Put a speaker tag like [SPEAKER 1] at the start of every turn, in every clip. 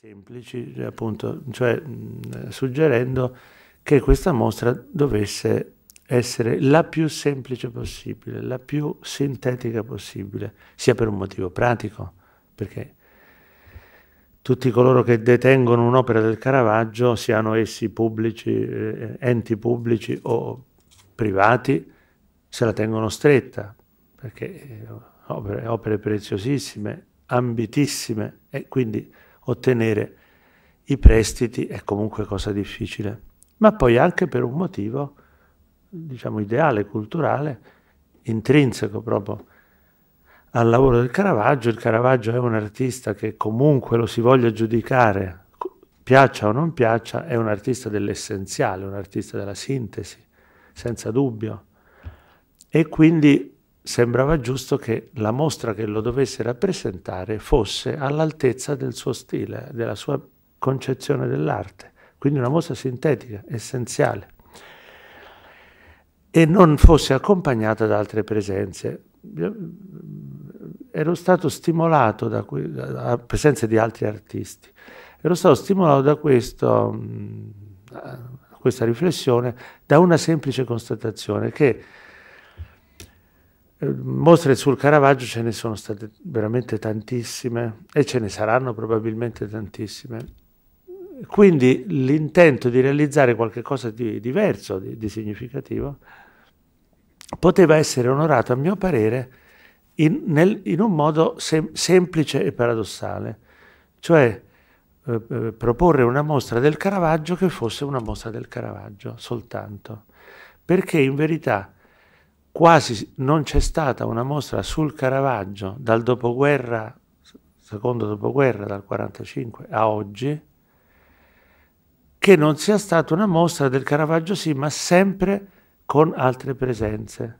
[SPEAKER 1] semplici, cioè, appunto, cioè mm, eh, suggerendo che questa mostra dovesse essere la più semplice possibile, la più sintetica possibile, sia per un motivo pratico, perché tutti coloro che detengono un'opera del Caravaggio, siano essi pubblici, eh, eh enti pubblici o privati, se la tengono stretta, perché eh, opere, opere preziosissime, ambitissime, e quindi ottenere i prestiti è comunque cosa difficile, ma poi anche per un motivo, diciamo, ideale, culturale, intrinseco proprio al lavoro del Caravaggio. Il Caravaggio è un artista che comunque lo si voglia giudicare, piaccia o non piaccia, è un artista dell'essenziale, un artista della sintesi, senza dubbio. E quindi sembrava giusto che la mostra che lo dovesse rappresentare fosse all'altezza del suo stile, della sua concezione dell'arte, quindi una mostra sintetica, essenziale, e non fosse accompagnata da altre presenze. Ero stato stimolato da, da presenze di altri artisti, ero stato stimolato da questo, mh, questa riflessione da una semplice constatazione che eh, mostre sul Caravaggio ce ne sono state veramente tantissime e ce ne saranno probabilmente tantissime. Quindi l'intento di realizzare qualcosa di diverso, di, di significativo, poteva essere onorato, a mio parere, in, nel, in un modo sem semplice e paradossale, cioè eh, eh, proporre una mostra del Caravaggio che fosse una mostra del Caravaggio soltanto, perché in verità quasi non c'è stata una mostra sul Caravaggio dal dopoguerra, secondo dopoguerra, dal 1945 a oggi, che non sia stata una mostra del Caravaggio sì, ma sempre con altre presenze.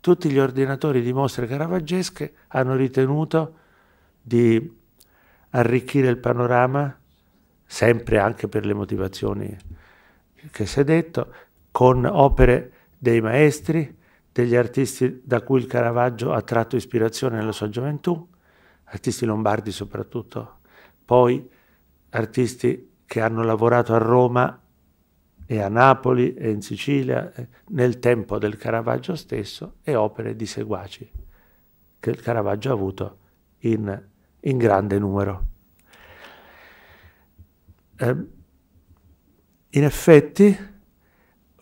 [SPEAKER 1] Tutti gli ordinatori di mostre caravaggesche hanno ritenuto di arricchire il panorama, sempre anche per le motivazioni che si è detto, con opere dei maestri, degli artisti da cui il Caravaggio ha tratto ispirazione nella sua gioventù, artisti lombardi soprattutto, poi artisti che hanno lavorato a Roma e a Napoli e in Sicilia eh, nel tempo del Caravaggio stesso e opere di seguaci che il Caravaggio ha avuto in, in grande numero. Eh, in effetti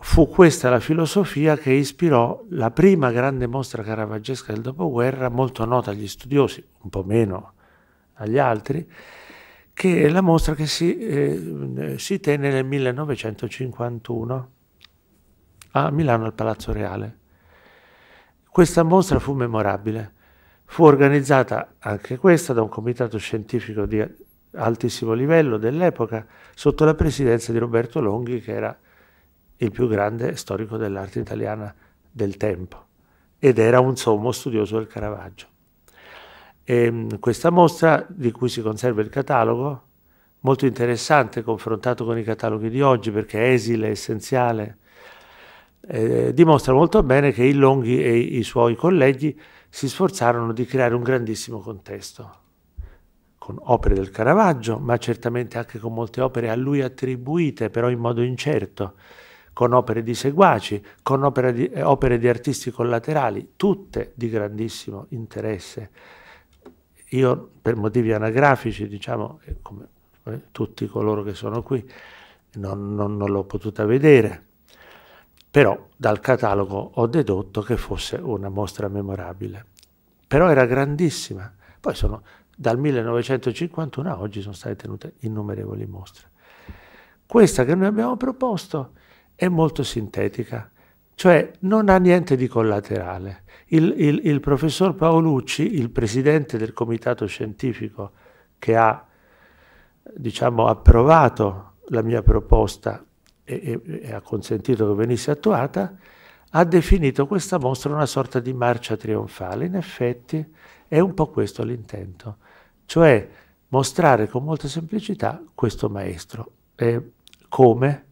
[SPEAKER 1] Fu questa la filosofia che ispirò la prima grande mostra caravaggesca del dopoguerra, molto nota agli studiosi, un po' meno agli altri, che è la mostra che si, eh, si tenne nel 1951 a Milano al Palazzo Reale. Questa mostra fu memorabile. Fu organizzata anche questa da un comitato scientifico di altissimo livello dell'epoca sotto la presidenza di Roberto Longhi che era il più grande storico dell'arte italiana del tempo ed era un sommo studioso del Caravaggio. E ehm, questa mostra, di cui si conserva il catalogo, molto interessante confrontato con i cataloghi di oggi perché è esile, essenziale, eh, dimostra molto bene che il Longhi e i suoi colleghi si sforzarono di creare un grandissimo contesto con opere del Caravaggio, ma certamente anche con molte opere a lui attribuite, però in modo incerto, con opere di seguaci, eh, con opere di, opere di artisti collaterali, tutte di grandissimo interesse. Io per motivi anagrafici, diciamo, eh, come eh, tutti coloro che sono qui, non, non, non l'ho potuta vedere, però dal catalogo ho dedotto che fosse una mostra memorabile. Però era grandissima. Poi sono, dal 1951 a oggi sono state tenute innumerevoli mostre. Questa che noi abbiamo proposto è molto sintetica, cioè non ha niente di collaterale. Il, il, il professor Paolucci, il presidente del comitato scientifico che ha diciamo, approvato la mia proposta e, e, e ha consentito che venisse attuata, ha definito questa mostra una sorta di marcia trionfale. In effetti è un po' questo l'intento, cioè mostrare con molta semplicità questo maestro. Eh, come?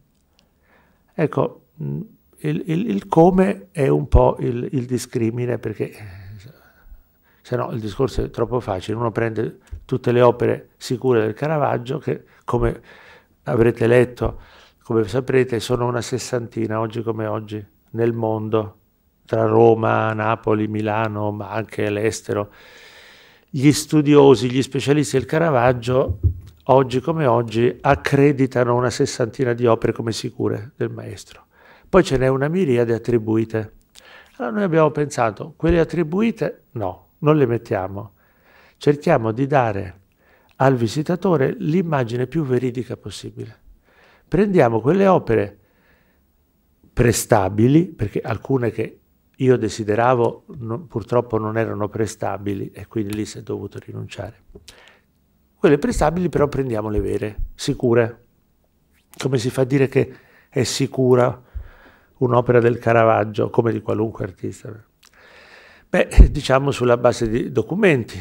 [SPEAKER 1] Ecco, mm, il, il, il come è un po' il, il discrimine, perché eh, se no il discorso è troppo facile, uno prende tutte le opere sicure del Caravaggio che come avrete letto, come saprete, sono una sessantina oggi come oggi nel mondo, tra Roma, Napoli, Milano, ma anche all'estero. Gli studiosi, gli specialisti del Caravaggio oggi come oggi, accreditano una sessantina di opere come sicure del maestro. Poi ce n'è una miriade attribuite. Allora noi abbiamo pensato, quelle attribuite no, non le mettiamo. Cerchiamo di dare al visitatore l'immagine più veridica possibile. Prendiamo quelle opere prestabili, perché alcune che io desideravo no, purtroppo non erano prestabili e quindi lì si è dovuto rinunciare quelle prestabili però prendiamo le vere, sicure. Come si fa a dire che è sicura un'opera del Caravaggio, come di qualunque artista? Beh, diciamo sulla base di documenti,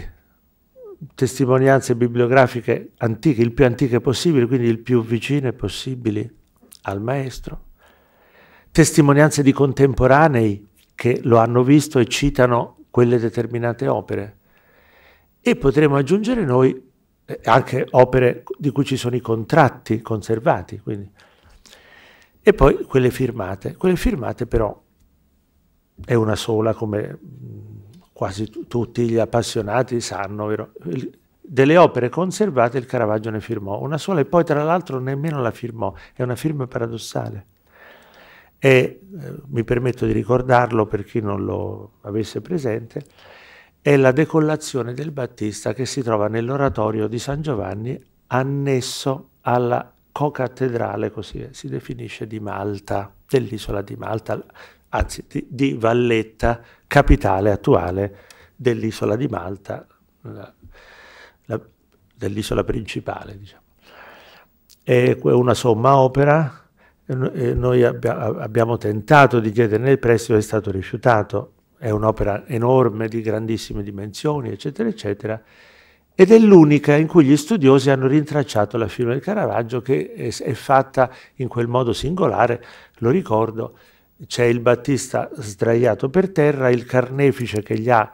[SPEAKER 1] testimonianze bibliografiche antiche, il più antiche possibile, quindi il più vicine possibili al maestro, testimonianze di contemporanei che lo hanno visto e citano quelle determinate opere. E potremo aggiungere noi eh, anche opere di cui ci sono i contratti conservati. Quindi. E poi quelle firmate. Quelle firmate però è una sola, come mm, quasi tutti gli appassionati sanno, vero? delle opere conservate il Caravaggio ne firmò una sola e poi tra l'altro nemmeno la firmò, è una firma paradossale. E eh, mi permetto di ricordarlo per chi non lo avesse presente, è la decollazione del Battista che si trova nell'oratorio di San Giovanni annesso alla co-cattedrale, così si definisce, di Malta, dell'isola di Malta, anzi di, di Valletta, capitale attuale dell'isola di Malta, dell'isola principale. Diciamo. È una somma opera, noi abbiamo tentato di chiederne il prestito, è stato rifiutato, è un'opera enorme di grandissime dimensioni, eccetera, eccetera, ed è l'unica in cui gli studiosi hanno rintracciato la firma del Caravaggio che è, fatta in quel modo singolare, lo ricordo, c'è il Battista sdraiato per terra, il carnefice che gli ha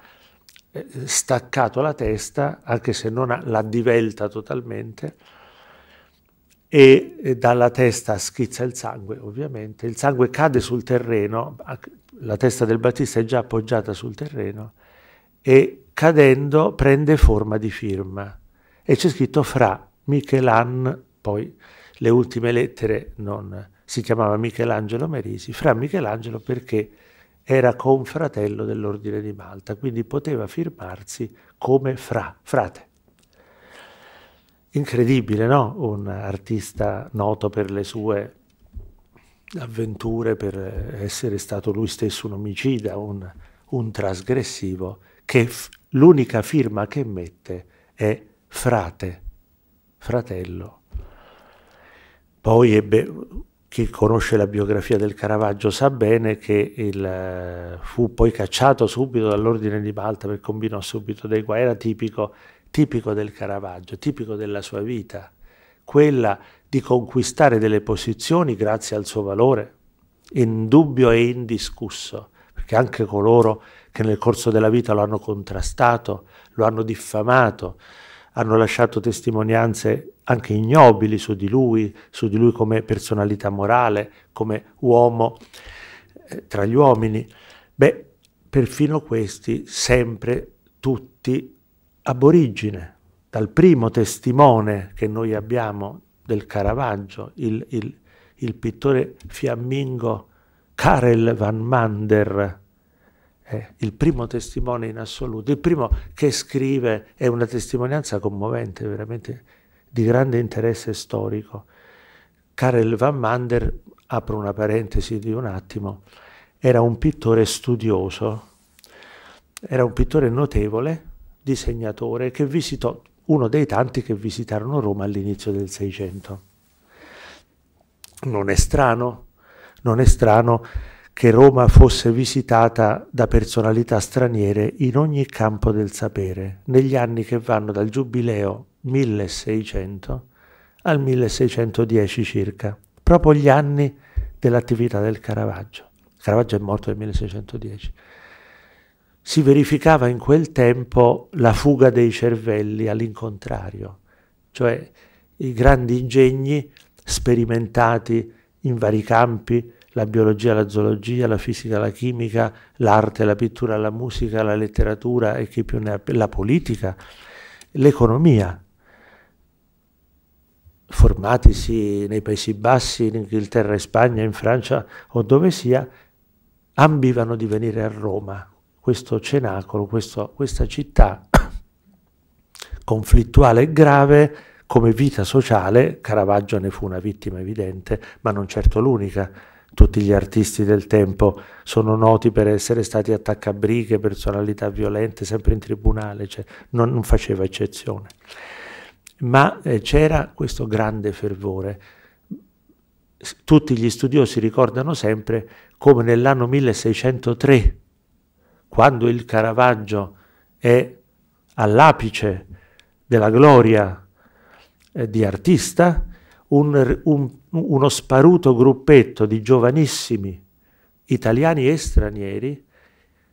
[SPEAKER 1] eh, staccato la testa, anche se non l'ha divelta totalmente, e dalla testa schizza il sangue, ovviamente. Il sangue cade sul terreno, la testa del Battista è già appoggiata sul terreno e cadendo prende forma di firma e c'è scritto fra Michelan, poi le ultime lettere non si chiamava Michelangelo Merisi, fra Michelangelo perché era confratello dell'Ordine di Malta, quindi poteva firmarsi come fra, frate. Incredibile, no? Un artista noto per le sue avventure per essere stato lui stesso un omicida, un, un trasgressivo, che l'unica firma che mette è frate, fratello. Poi ebbe, chi conosce la biografia del Caravaggio sa bene che il, fu poi cacciato subito dall'ordine di Malta perché combinò subito dei guai, era tipico, tipico del Caravaggio, tipico della sua vita, quella di conquistare delle posizioni grazie al suo valore, indubbio e indiscusso, perché anche coloro che nel corso della vita lo hanno contrastato, lo hanno diffamato, hanno lasciato testimonianze anche ignobili su di lui, su di lui come personalità morale, come uomo eh, tra gli uomini. Beh, perfino questi, sempre tutti aborigine, dal primo testimone che noi abbiamo del Caravaggio, il, il, il pittore fiammingo Karel van Mander, eh, il primo testimone in assoluto, il primo che scrive, è una testimonianza commovente, veramente di grande interesse storico. Karel van Mander, apro una parentesi di un attimo, era un pittore studioso, era un pittore notevole, disegnatore, che visitò uno dei tanti che visitarono Roma all'inizio del Seicento. Non è strano, non è strano che Roma fosse visitata da personalità straniere in ogni campo del sapere, negli anni che vanno dal Giubileo 1600 al 1610 circa, proprio gli anni dell'attività del Caravaggio. Caravaggio è morto nel 1610 si verificava in quel tempo la fuga dei cervelli all'incontrario, cioè i grandi ingegni sperimentati in vari campi, la biologia, la zoologia, la fisica, la chimica, l'arte, la pittura, la musica, la letteratura e chi più ne ha, la politica, l'economia. Formatisi nei Paesi Bassi, in Inghilterra, e Spagna, in Francia o dove sia, ambivano di venire a Roma questo cenacolo, questo, questa città conflittuale e grave come vita sociale, Caravaggio ne fu una vittima evidente, ma non certo l'unica. Tutti gli artisti del tempo sono noti per essere stati attaccabrighe, personalità violente, sempre in tribunale, cioè non, non, faceva eccezione. Ma eh, c'era questo grande fervore. Tutti gli studiosi ricordano sempre come nell'anno 1603 quando il Caravaggio è all'apice della gloria eh, di artista, un, un, uno sparuto gruppetto di giovanissimi italiani e stranieri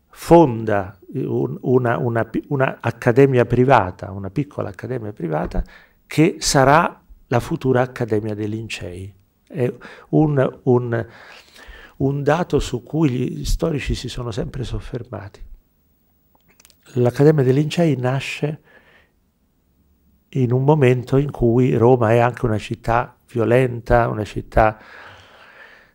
[SPEAKER 1] fonda eh, un, una, una, una accademia privata, una piccola accademia privata, che sarà la futura Accademia dei Lincei. È un, un un dato su cui gli storici si sono sempre soffermati. L'Accademia dei Lincei nasce in un momento in cui Roma è anche una città violenta, una città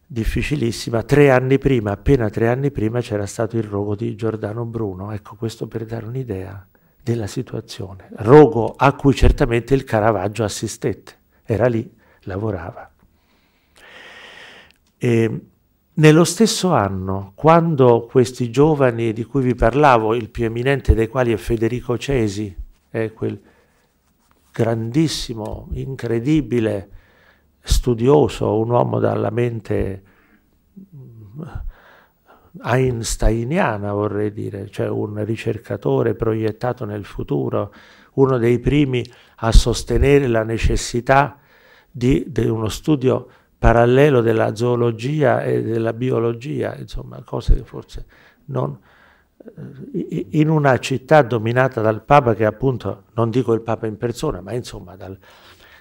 [SPEAKER 1] difficilissima. Tre anni prima, appena tre anni prima, c'era stato il rogo di Giordano Bruno. Ecco, questo per dare un'idea della situazione. Rogo a cui certamente il Caravaggio assistette, era lì, lavorava. E nello stesso anno, quando questi giovani di cui vi parlavo, il più eminente dei quali è Federico Cesi, è quel grandissimo, incredibile studioso, un uomo dalla mente mm, einsteiniana vorrei dire, cioè un ricercatore proiettato nel futuro, uno dei primi a sostenere la necessità di, di uno studio parallelo della zoologia e della biologia, insomma cose che forse non... Eh, in una città dominata dal Papa, che appunto, non dico il Papa in persona, ma insomma dal,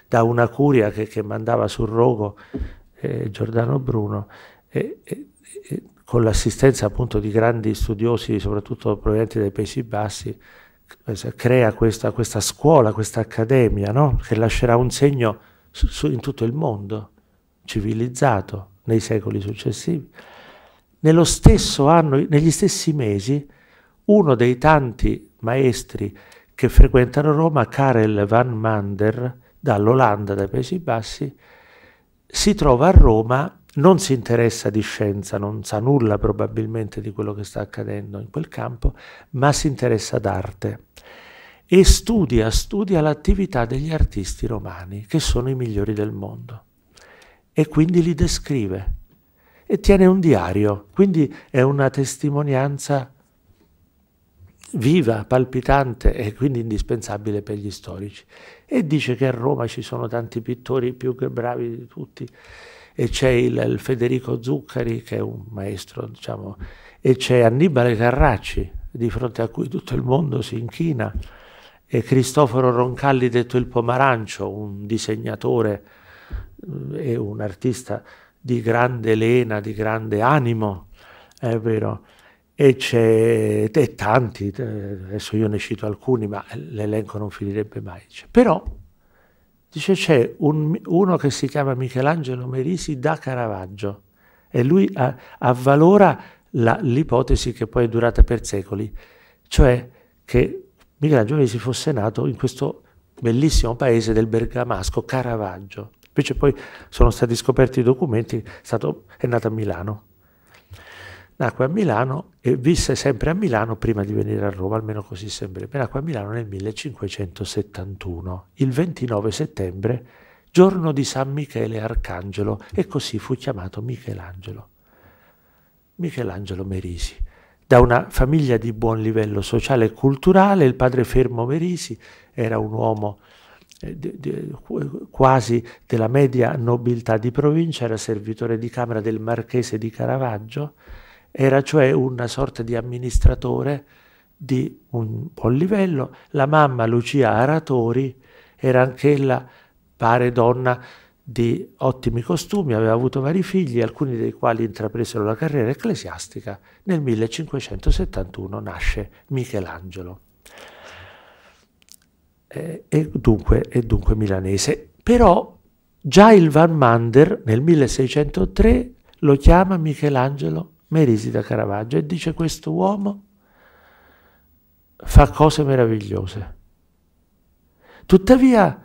[SPEAKER 1] da una curia che, che mandava sul rogo eh, Giordano Bruno, eh, eh, con l'assistenza appunto di grandi studiosi, soprattutto provenienti dai Paesi Bassi, eh, crea questa, questa scuola, questa accademia, no? che lascerà un segno su, su, in tutto il mondo civilizzato nei secoli successivi. Nello stesso anno, negli stessi mesi, uno dei tanti maestri che frequentano Roma, Karel van Mander, dall'Olanda, dai Paesi Bassi, si trova a Roma, non si interessa di scienza, non sa nulla probabilmente di quello che sta accadendo in quel campo, ma si interessa d'arte e studia, studia l'attività degli artisti romani, che sono i migliori del mondo e quindi li descrive e tiene un diario, quindi è una testimonianza viva, palpitante e quindi indispensabile per gli storici. E dice che a Roma ci sono tanti pittori più che bravi di tutti e c'è il, il, Federico Zuccari che è un maestro, diciamo, e c'è Annibale Carracci di fronte a cui tutto il mondo si inchina e Cristoforo Roncalli detto il Pomarancio, un disegnatore è un artista di grande lena, di grande animo, è vero. E c'è e tanti, eh, adesso io ne cito alcuni, ma l'elenco non finirebbe mai. Però dice c'è un, uno che si chiama Michelangelo Merisi da Caravaggio e lui a, avvalora l'ipotesi che poi è durata per secoli, cioè che Michelangelo Merisi fosse nato in questo bellissimo paese del Bergamasco, Caravaggio. Invece poi sono stati scoperti i documenti, è, stato, è nato a Milano. Nacque a Milano e visse sempre a Milano prima di venire a Roma, almeno così sembra. Nacque a Milano nel 1571, il 29 settembre, giorno di San Michele Arcangelo, e così fu chiamato Michelangelo. Michelangelo Merisi. Da una famiglia di buon livello sociale e culturale, il padre Fermo Merisi era un uomo eh, de, de, quasi della media nobiltà di provincia, era servitore di Camera del Marchese di Caravaggio, era cioè una sorta di amministratore di un buon livello. La mamma Lucia Aratori era anch'ella, pare donna, di ottimi costumi, aveva avuto vari figli, alcuni dei quali intrapresero la carriera ecclesiastica. Nel 1571 nasce Michelangelo eh, e, dunque, e dunque milanese. Però già il Van Mander nel 1603 lo chiama Michelangelo Merisi da Caravaggio e dice questo uomo fa cose meravigliose. Tuttavia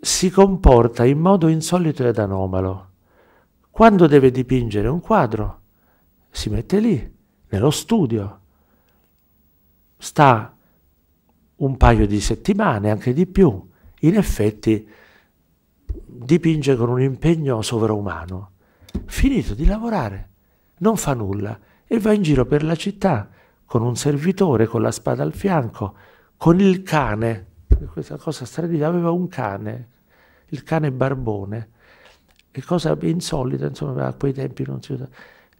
[SPEAKER 1] si comporta in modo insolito ed anomalo. Quando deve dipingere un quadro, si mette lì, nello studio, sta un paio di settimane, anche di più, in effetti dipinge con un impegno sovraumano. Finito di lavorare, non fa nulla e va in giro per la città con un servitore con la spada al fianco, con il cane. Questa cosa strana, aveva un cane, il cane barbone, che cosa insolita, insomma, a quei tempi non si usava.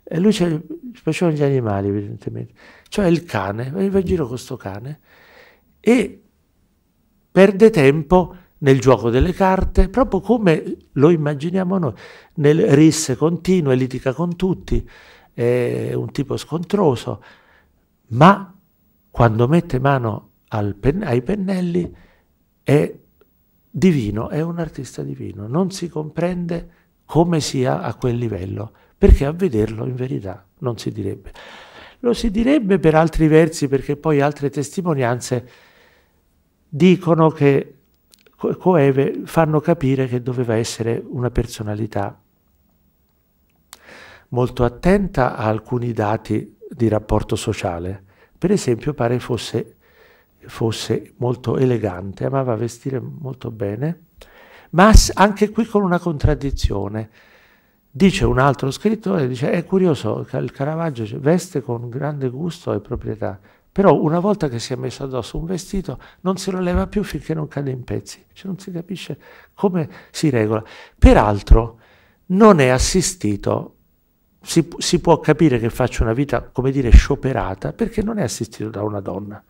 [SPEAKER 1] E lui piacevano gli animali, evidentemente. Cioè il cane, va in giro con questo cane e perde tempo nel gioco delle carte, proprio come lo immaginiamo noi, nel risse continue, litiga con tutti, è un tipo scontroso, ma quando mette mano pen ai pennelli è divino, è un artista divino, non si comprende come sia a quel livello, perché a vederlo in verità non si direbbe. Lo si direbbe per altri versi perché poi altre testimonianze dicono che Coeve fanno capire che doveva essere una personalità molto attenta a alcuni dati di rapporto sociale. Per esempio pare fosse, fosse molto elegante, amava vestire molto bene, ma anche qui con una contraddizione. Dice un altro scrittore, dice, è curioso, il Caravaggio veste con grande gusto e proprietà, però una volta che si è messo addosso un vestito non se lo leva più finché non cade in pezzi, cioè non si capisce come si regola. Peraltro non è assistito, si, si può capire che faccia una vita, come dire, scioperata, perché non è assistito da una donna.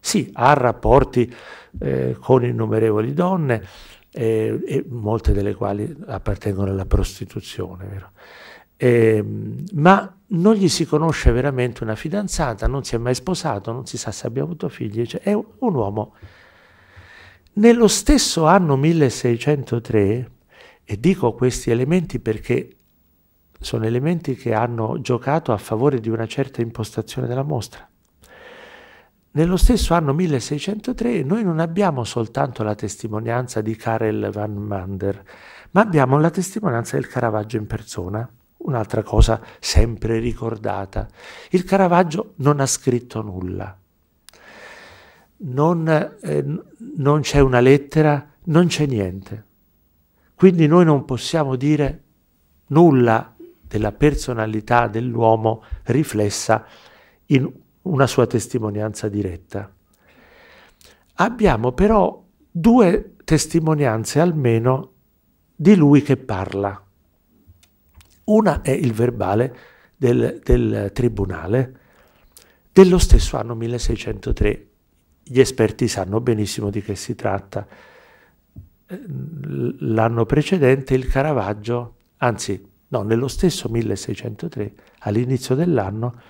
[SPEAKER 1] Sì, ha rapporti eh, con innumerevoli donne, eh, e molte delle quali appartengono alla prostituzione, eh, ma non gli si conosce veramente una fidanzata, non si è mai sposato, non si sa se abbia avuto figli, cioè è un uomo. Nello stesso anno 1603, e dico questi elementi perché sono elementi che hanno giocato a favore di una certa impostazione della mostra, nello stesso anno 1603 noi non abbiamo soltanto la testimonianza di Karel van Mander, ma abbiamo la testimonianza del Caravaggio in persona un'altra cosa sempre ricordata. Il Caravaggio non ha scritto nulla, non, eh, non c'è una lettera, non c'è niente. Quindi noi non possiamo dire nulla della personalità dell'uomo riflessa in una sua testimonianza diretta. Abbiamo però due testimonianze almeno di lui che parla. Una è il verbale del, del tribunale dello stesso anno 1603. Gli esperti sanno benissimo di che si tratta. Eh, l'anno precedente il Caravaggio, anzi no, nello stesso 1603, all'inizio dell'anno,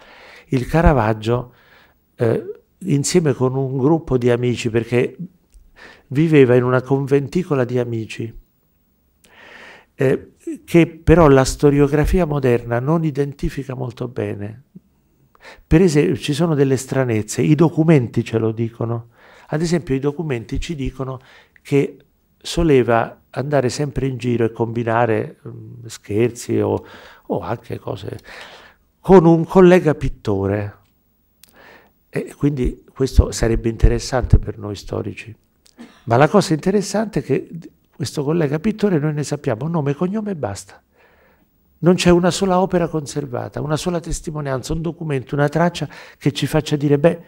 [SPEAKER 1] il Caravaggio eh, insieme con un gruppo di amici, perché viveva in una conventicola di amici, eh, che però la storiografia moderna non identifica molto bene. Per esempio ci sono delle stranezze, i documenti ce lo dicono. Ad esempio i documenti ci dicono che soleva andare sempre in giro e combinare mh, mm, scherzi o, o anche cose con un collega pittore. E quindi questo sarebbe interessante per noi storici. Ma la cosa interessante è che questo collega pittore, noi ne sappiamo nome, cognome e basta. Non c'è una sola opera conservata, una sola testimonianza, un documento, una traccia che ci faccia dire, beh,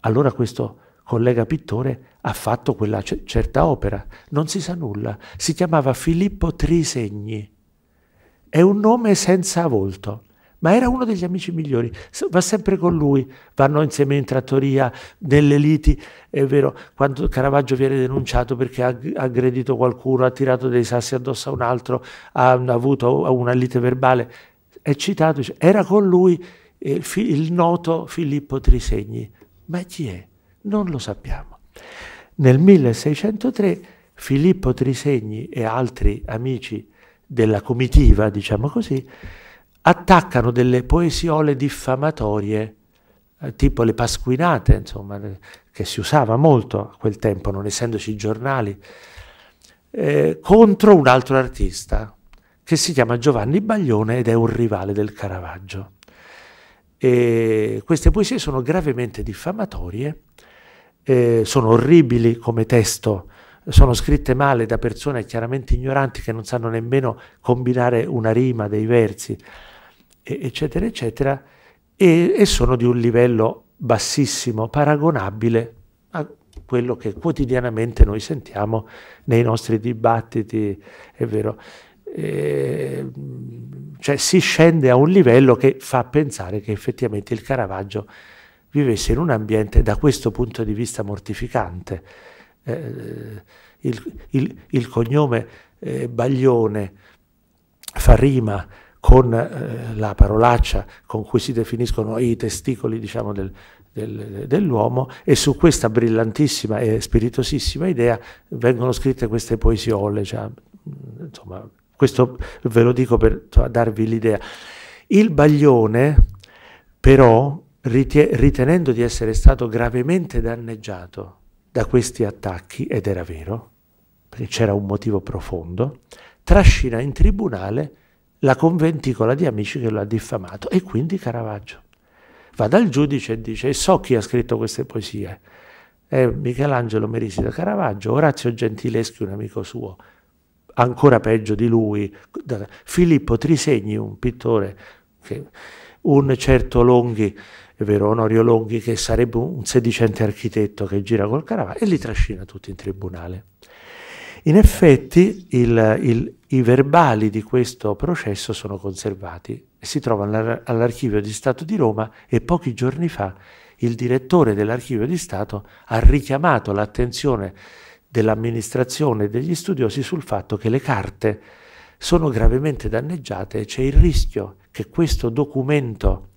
[SPEAKER 1] allora questo collega pittore ha fatto quella certa opera. Non si sa nulla. Si chiamava Filippo Trisegni. È un nome senza volto ma era uno degli amici migliori, va sempre con lui, vanno insieme in trattoria, nelle liti, è vero, quando Caravaggio viene denunciato perché ha aggredito qualcuno, ha tirato dei sassi addosso a un altro, ha avuto una lite verbale, è citato, era con lui eh, il, il noto Filippo Trisegni, ma chi è? Non lo sappiamo. Nel 1603 Filippo Trisegni e altri amici della comitiva, diciamo così, attaccano delle poesiole diffamatorie, eh, tipo le pasquinate, insomma, eh, che si usava molto a quel tempo, non essendoci giornali, eh, contro un altro artista che si chiama Giovanni Baglione ed è un rivale del Caravaggio. E queste poesie sono gravemente diffamatorie, eh, sono orribili come testo, sono scritte male da persone chiaramente ignoranti che non sanno nemmeno combinare una rima dei versi eccetera, eccetera, e, e sono di un livello bassissimo, paragonabile a quello che quotidianamente noi sentiamo nei nostri dibattiti, è vero. Eh, cioè si scende a un livello che fa pensare che effettivamente il Caravaggio vivesse in un ambiente da questo punto di vista mortificante. Eh, il, il, il, cognome eh, Baglione fa rima con eh, la parolaccia con cui si definiscono i testicoli diciamo, del, del, dell'uomo e su questa brillantissima e spiritosissima idea vengono scritte queste poesiole. Cioè, insomma, questo ve lo dico per cioè, darvi l'idea. Il Baglione però, ritenendo di essere stato gravemente danneggiato da questi attacchi, ed era vero, perché c'era un motivo profondo, trascina in tribunale la conventicola di amici che lo ha diffamato e quindi Caravaggio va dal giudice e dice so chi ha scritto queste poesie è Michelangelo Merisi da Caravaggio Orazio Gentileschi un amico suo ancora peggio di lui Filippo Trisegni un pittore che, un certo Longhi è vero Onorio Longhi che sarebbe un sedicente architetto che gira col Caravaggio e li trascina tutti in tribunale in effetti il, il, i verbali di questo processo sono conservati e si trovano all'archivio di Stato di Roma e pochi giorni fa il direttore dell'archivio di Stato ha richiamato l'attenzione dell'amministrazione e degli studiosi sul fatto che le carte sono gravemente danneggiate e c'è il rischio che questo documento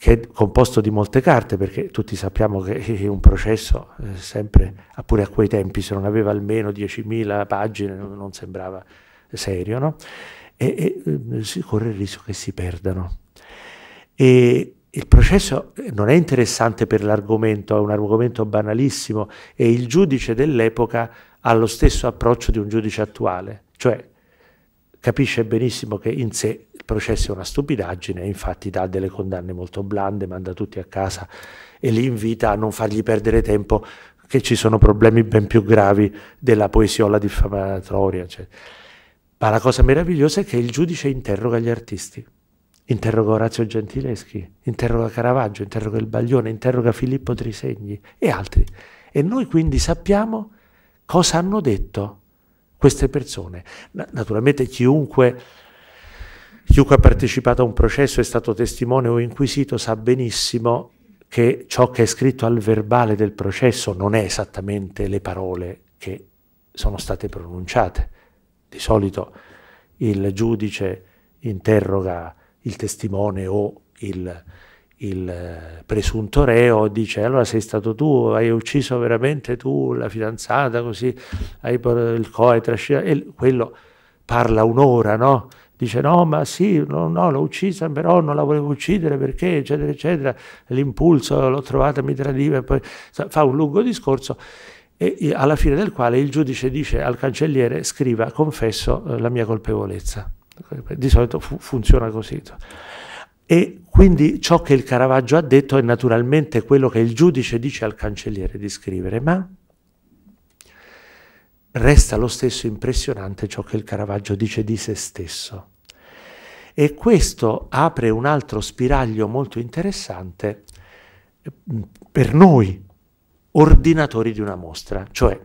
[SPEAKER 1] che è composto di molte carte, perché tutti sappiamo che un processo, eh, sempre, pure a quei tempi, se non aveva almeno 10.000 pagine, non sembrava serio, no? e, e, eh, si corre il rischio che si perdano. E il processo eh, non è interessante per l'argomento, è un argomento banalissimo e il giudice dell'epoca ha lo stesso approccio di un giudice attuale, cioè capisce benissimo che in sé il processo è una stupidaggine, infatti dà delle condanne molto blande, manda tutti a casa e li invita a non fargli perdere tempo che ci sono problemi ben più gravi della poesiola diffamatoria. Cioè. Ma la cosa meravigliosa è che il giudice interroga gli artisti, interroga Orazio Gentileschi, interroga Caravaggio, interroga il Baglione, interroga Filippo Trisegni e altri. E noi quindi sappiamo cosa hanno detto queste persone. Naturalmente chiunque, chiunque ha partecipato a un processo, è stato testimone o inquisito, sa benissimo che ciò che è scritto al verbale del processo non è esattamente le parole che sono state pronunciate. Di solito il giudice interroga il testimone o il il eh, presunto reo dice allora sei stato tu, hai ucciso veramente tu la fidanzata, così hai il coe trascinato, e quello parla un'ora, no? Dice no, ma sì, no, no, l'ho uccisa, però non la volevo uccidere perché, eccetera, eccetera, l'impulso l'ho trovata, mi tradiva, e poi fa un lungo discorso e alla fine del quale il giudice dice al cancelliere scriva confesso eh, la mia colpevolezza. Di solito fu funziona così. E quindi ciò che il Caravaggio ha detto è naturalmente quello che il giudice dice al cancelliere di scrivere, ma resta lo stesso impressionante ciò che il Caravaggio dice di se stesso. E questo apre un altro spiraglio molto interessante mm, per noi, ordinatori di una mostra. Cioè,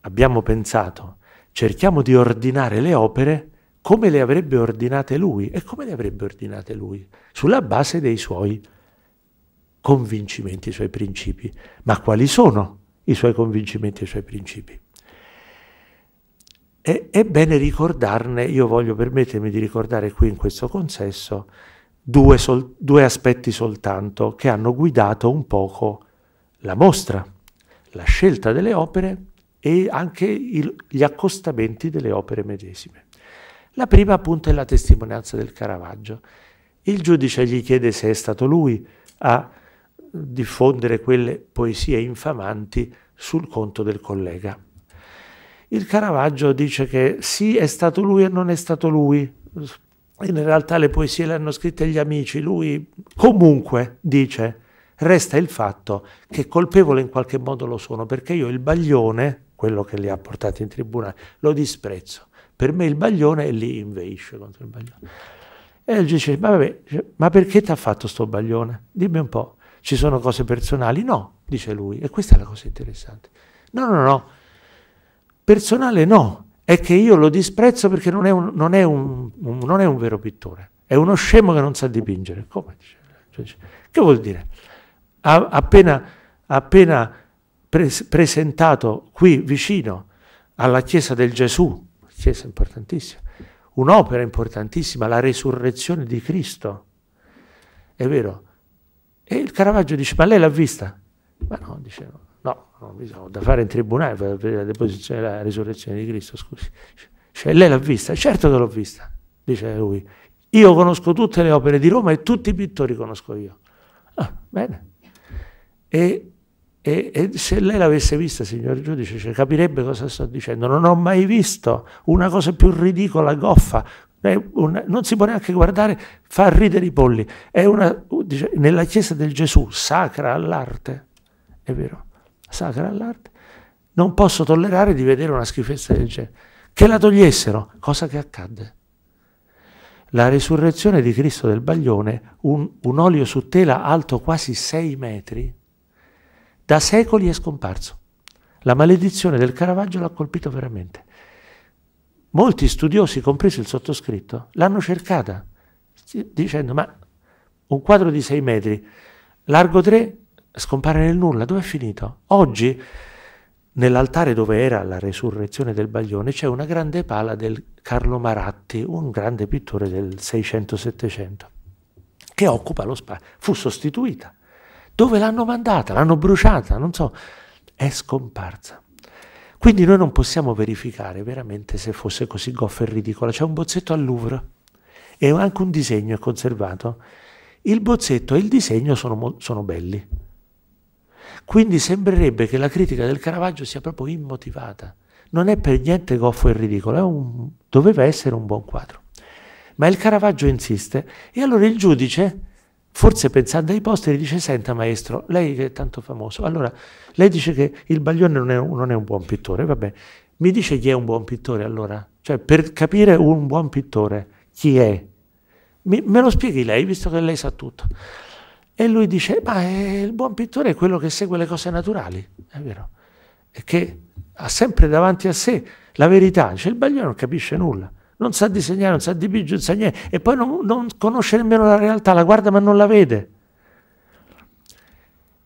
[SPEAKER 1] abbiamo pensato, cerchiamo di ordinare le opere come le avrebbe ordinate lui e come le avrebbe ordinate lui, sulla base dei suoi convincimenti, i suoi principi. Ma quali sono i suoi convincimenti e i suoi principi? E, è bene ricordarne, io voglio permettermi di ricordare qui in questo consesso, due, sol, due aspetti soltanto che hanno guidato un poco la mostra, la scelta delle opere e anche il, gli accostamenti delle opere medesime. La prima appunto è la testimonianza del Caravaggio. Il giudice gli chiede se è stato lui a diffondere quelle poesie infamanti sul conto del collega. Il Caravaggio dice che sì, è stato lui e non è stato lui. In realtà le poesie le hanno scritte gli amici. Lui comunque dice, resta il fatto che colpevole in qualche modo lo sono, perché io il baglione, quello che li ha portati in tribunale, lo disprezzo. Per me il Baglione è lì, inveisce contro il Baglione. E lui dice, ma, vabbè, ma perché ti ha fatto sto Baglione? Dimmi un po', ci sono cose personali? No, dice lui, e questa è la cosa interessante. No, no, no, personale no, è che io lo disprezzo perché non è un, non è un, un, non è un vero pittore, è uno scemo che non sa dipingere. Come dice? Cioè, che vuol dire? Ha appena, appena pres presentato qui vicino alla chiesa del Gesù, Chiesa importantissima, un'opera importantissima, la resurrezione di Cristo. È vero. E il Caravaggio dice, ma lei l'ha vista? Ma no, dice, no, no ho da fare in tribunale per la deposizione della resurrezione di Cristo, scusi. Cioè, lei l'ha vista? Certo che l'ho vista, dice lui. Io conosco tutte le opere di Roma e tutti i pittori conosco io. Ah, bene. E e, e, se lei l'avesse vista, signor giudice, cioè, capirebbe cosa sto dicendo. Non ho mai visto una cosa più ridicola, goffa. Una, non si può neanche guardare, fa ridere i polli. È una, dice, nella chiesa del Gesù, sacra all'arte, è vero, sacra all'arte, non posso tollerare di vedere una schifezza del genere. Che la togliessero, cosa che accadde. La resurrezione di Cristo del Baglione, un, un olio su tela alto quasi 6 metri, da secoli è scomparso. La maledizione del Caravaggio l'ha colpito veramente. Molti studiosi, compreso il sottoscritto, l'hanno cercata dicendo ma un quadro di 6 metri, largo 3, scompare nel nulla, dove è finito? Oggi nell'altare dove era la resurrezione del Baglione c'è una grande pala del Carlo Maratti, un grande pittore del 600-700, che occupa lo spazio, fu sostituita dove l'hanno mandata? L'hanno bruciata? Non so, è scomparsa. Quindi noi non possiamo verificare veramente se fosse così goffa e ridicola. C'è un bozzetto al Louvre e anche un disegno è conservato. Il bozzetto e il disegno sono, sono belli. Quindi sembrerebbe che la critica del Caravaggio sia proprio immotivata. Non è per niente goffo e ridicolo, un, doveva essere un buon quadro. Ma il Caravaggio insiste e allora il giudice forse pensando ai posteri, dice: Senta, maestro, lei che è tanto famoso, allora lei dice che il Baglione non è, non è un buon pittore, vabbè, mi dice chi è un buon pittore allora? Cioè, per capire un buon pittore, chi è? Mi, me lo spieghi lei, visto che lei sa tutto. E lui dice, ma eh, il buon pittore è quello che segue le cose naturali, è vero? E che ha sempre davanti a sé la verità. Cioè, il Baglione non capisce nulla non sa disegnare, non sa dipingere, non sa niente, e poi non, non conosce nemmeno la realtà, la guarda ma non la vede.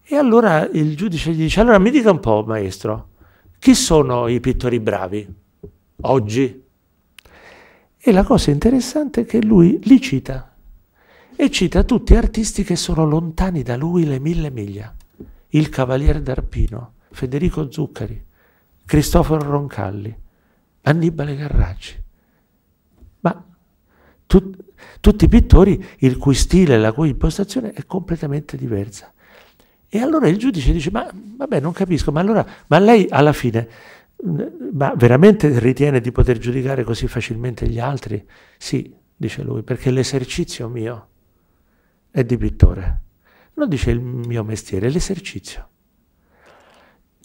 [SPEAKER 1] E allora il giudice gli dice, allora mi dica un po', maestro, chi sono i pittori bravi oggi? E la cosa interessante è che lui li cita, e cita tutti artisti che sono lontani da lui le mille miglia. Il Cavaliere d'Arpino, Federico Zuccari, Cristoforo Roncalli, Annibale Carracci, Tut tutti pittori il cui stile, la cui impostazione è completamente diversa. E allora il giudice dice, ma vabbè, non capisco, ma allora, ma lei alla fine, ma veramente ritiene di poter giudicare così facilmente gli altri? Sì, dice lui, perché l'esercizio mio è di pittore. Non dice il mio mestiere, è l'esercizio.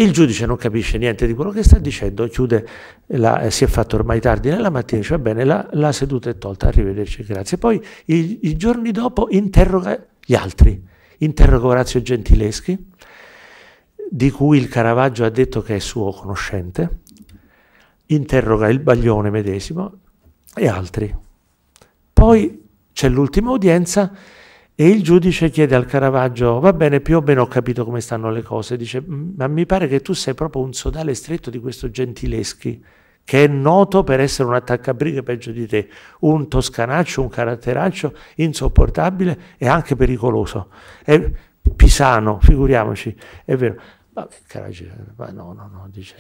[SPEAKER 1] Il giudice non capisce niente di quello che sta dicendo, chiude, la, eh, si è fatto ormai tardi nella mattina, dice va bene, la, la, seduta è tolta, arrivederci, grazie. Poi i, i giorni dopo interroga gli altri, interroga Orazio Gentileschi, di cui il Caravaggio ha detto che è suo conoscente, interroga il Baglione medesimo e altri. Poi c'è l'ultima udienza e il giudice chiede al Caravaggio, va bene, più o meno ho capito come stanno le cose, dice, ma mi pare che tu sei proprio un sodale stretto di questo Gentileschi, che è noto per essere un attaccabriga peggio di te, un toscanaccio, un caratteraccio insopportabile e anche pericoloso. È Pisano, figuriamoci, è vero. Vabbè, Caravaggio, ma no, no, no, dice,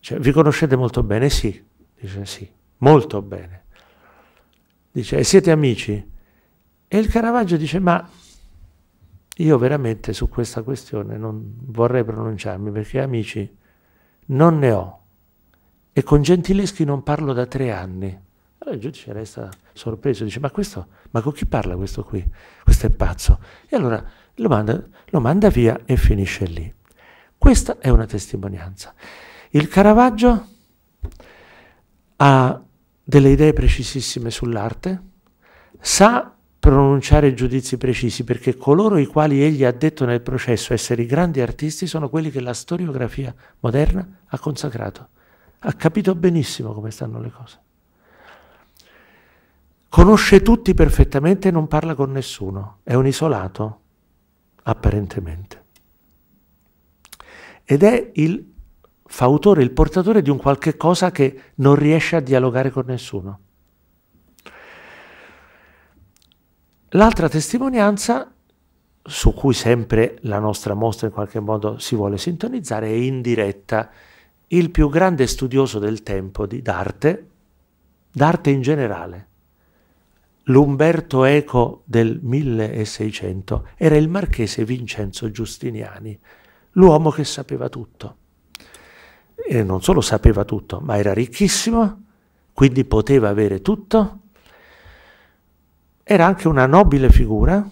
[SPEAKER 1] cioè, vi conoscete molto bene? Sì, dice sì, molto bene. Dice, e siete amici? E il Caravaggio dice, ma io veramente su questa questione non vorrei pronunciarmi perché amici non ne ho e con Gentileschi non parlo da tre anni. Allora il giudice resta sorpreso, dice ma questo, ma con chi parla questo qui? Questo è pazzo. E allora lo manda, lo manda via e finisce lì. Questa è una testimonianza. Il Caravaggio ha delle idee precisissime sull'arte, sa pronunciare giudizi precisi perché coloro i quali egli ha detto nel processo essere i grandi artisti sono quelli che la storiografia moderna ha consacrato. Ha capito benissimo come stanno le cose. Conosce tutti perfettamente e non parla con nessuno. È un isolato, apparentemente. Ed è il fautore, il portatore di un qualche cosa che non riesce a dialogare con nessuno. L'altra testimonianza su cui sempre la nostra mostra in qualche modo si vuole sintonizzare è indiretta. il più grande studioso del tempo di d'arte, d'arte in generale. L'Umberto Eco del 1600 era il marchese Vincenzo Giustiniani, l'uomo che sapeva tutto. E non solo sapeva tutto, ma era ricchissimo, quindi poteva avere tutto era anche una nobile figura,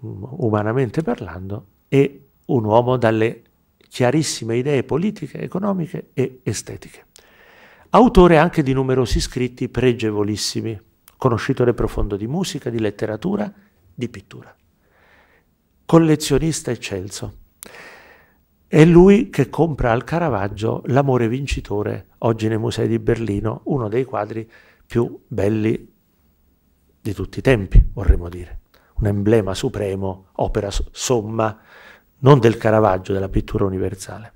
[SPEAKER 1] umanamente parlando, e un uomo dalle chiarissime idee politiche, economiche e estetiche. Autore anche di numerosi scritti pregevolissimi, conoscitore profondo di musica, di letteratura, di pittura. Collezionista eccelso. È lui che compra al Caravaggio L'amore vincitore, oggi nei musei di Berlino, uno dei quadri più belli di tutti i tempi, vorremmo dire. Un emblema supremo, opera somma, non del Caravaggio, della pittura universale.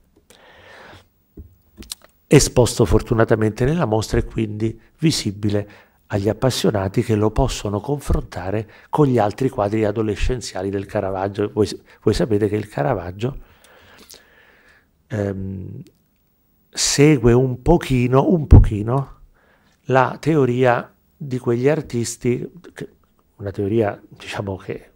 [SPEAKER 1] Esposto fortunatamente nella mostra e quindi visibile agli appassionati che lo possono confrontare con gli altri quadri adolescenziali del Caravaggio. Voi, voi sapete che il Caravaggio ehm, segue un pochino, un pochino la teoria di quegli artisti, una teoria diciamo che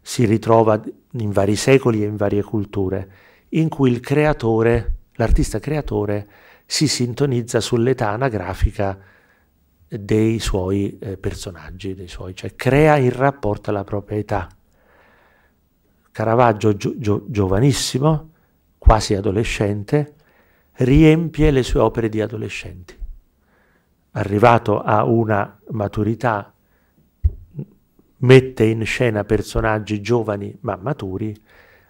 [SPEAKER 1] si ritrova in vari secoli e in varie culture, in cui il creatore, l'artista creatore, si sintonizza sull'età anagrafica dei suoi eh, personaggi, dei suoi, cioè crea in rapporto alla propria età. Caravaggio gio gio giovanissimo, quasi adolescente, riempie le sue opere di adolescenti arrivato a una maturità, mette in scena personaggi giovani ma maturi,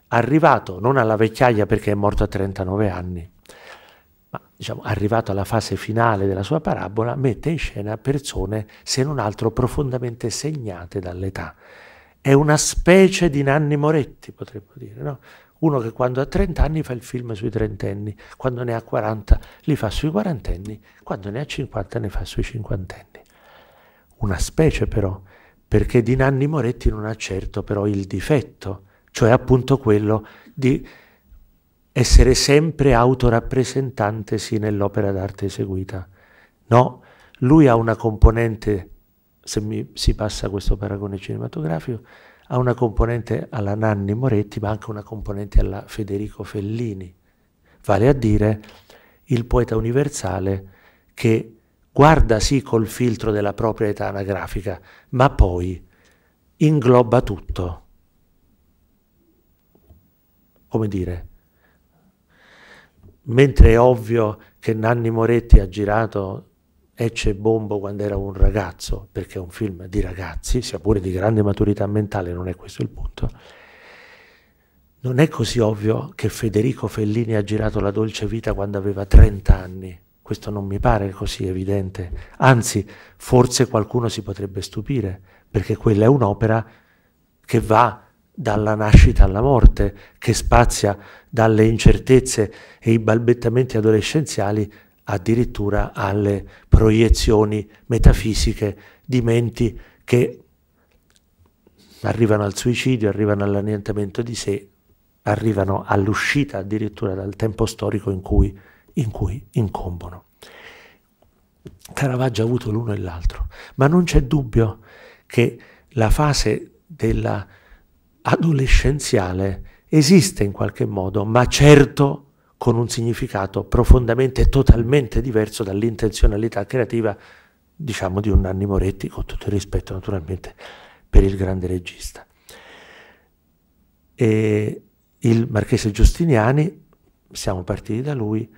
[SPEAKER 1] arrivato non alla vecchiaia perché è morto a 39 anni, ma diciamo, arrivato alla fase finale della sua parabola, mette in scena persone, se non altro, profondamente segnate dall'età. È una specie di Nanni Moretti, potremmo dire, no? Uno che quando ha 30 anni fa il film sui trentenni, quando ne ha 40 li fa sui quarantenni, quando ne ha 50 ne fa sui cinquantenni. Una specie però, perché di Nanni Moretti non ha certo però il difetto, cioè appunto quello di essere sempre autorappresentantesi nell'opera d'arte eseguita. No, lui ha una componente, se mi si passa questo paragone cinematografico, ha una componente alla Nanni Moretti, ma anche una componente alla Federico Fellini, vale a dire il poeta universale che guarda sì col filtro della propria età anagrafica, ma poi ingloba tutto. Come dire, mentre è ovvio che Nanni Moretti ha girato Ecce Bombo quando era un ragazzo, perché è un film di ragazzi, sia pure di grande maturità mentale, non è questo il punto, non è così ovvio che Federico Fellini ha girato La dolce vita quando aveva 30 anni. Questo non mi pare così evidente. Anzi, forse qualcuno si potrebbe stupire, perché quella è un'opera che va dalla nascita alla morte, che spazia dalle incertezze e i balbettamenti adolescenziali addirittura alle proiezioni metafisiche di menti che arrivano al suicidio, arrivano all'annientamento di sé, arrivano all'uscita addirittura dal tempo storico in cui, in cui incombono. Caravaggio ha avuto l'uno e l'altro, ma non c'è dubbio che la fase della adolescenziale esiste in qualche modo, ma certo con un significato profondamente e totalmente diverso dall'intenzionalità creativa, diciamo, di un Nanni Moretti, con tutto il rispetto naturalmente per il grande regista. E il marchese Giustiniani, siamo partiti da lui,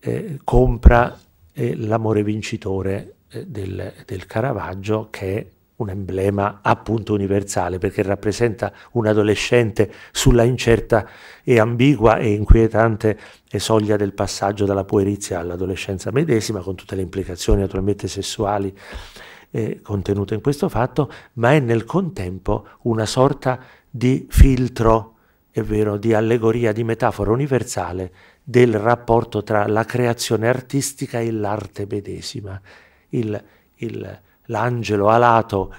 [SPEAKER 1] eh, compra eh, l'amore vincitore eh, del, del Caravaggio che è un emblema appunto universale perché rappresenta un adolescente sulla incerta e ambigua e inquietante soglia del passaggio dalla puerizia all'adolescenza medesima con tutte le implicazioni naturalmente sessuali eh, contenute in questo fatto, ma è nel contempo una sorta di filtro, è vero, di allegoria, di metafora universale del rapporto tra la creazione artistica e l'arte medesima. Il, il, l'angelo alato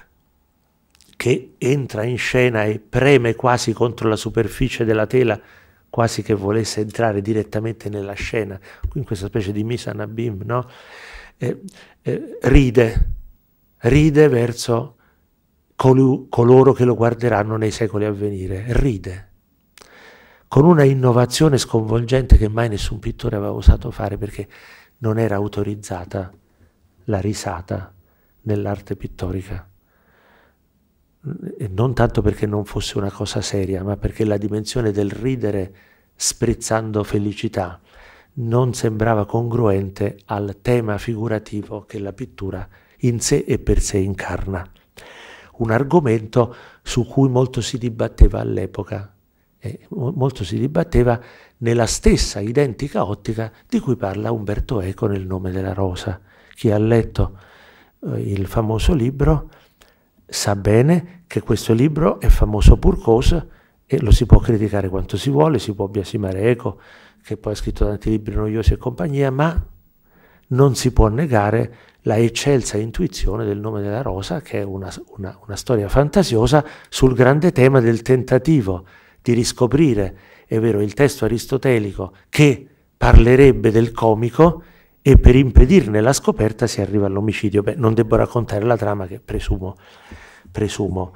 [SPEAKER 1] che entra in scena e preme quasi contro la superficie della tela, quasi che volesse entrare direttamente nella scena, in questa specie di misanabim, no? Eh, eh, ride, ride verso colu- coloro che lo guarderanno nei secoli a venire, ride, con una innovazione sconvolgente che mai nessun pittore aveva osato fare perché non era autorizzata la risata nell'arte pittorica. E non tanto perché non fosse una cosa seria, ma perché la dimensione del ridere sprezzando felicità non sembrava congruente al tema figurativo che la pittura in sé e per sé incarna. Un argomento su cui molto si dibatteva all'epoca, eh, molto si dibatteva nella stessa identica ottica di cui parla Umberto Eco nel nome della rosa. Chi ha letto eh, il famoso libro, sa bene che questo libro è famoso pur cosa e lo si può criticare quanto si vuole, si può biasimare Eco, che poi ha scritto tanti libri noiosi e compagnia, ma non si può negare la eccelsa intuizione del nome della rosa, che è una, una, una storia fantasiosa sul grande tema del tentativo di riscoprire, è vero, il testo aristotelico che parlerebbe del comico, e per impedirne la scoperta si arriva all'omicidio. Beh, non devo raccontare la trama che presumo, presumo,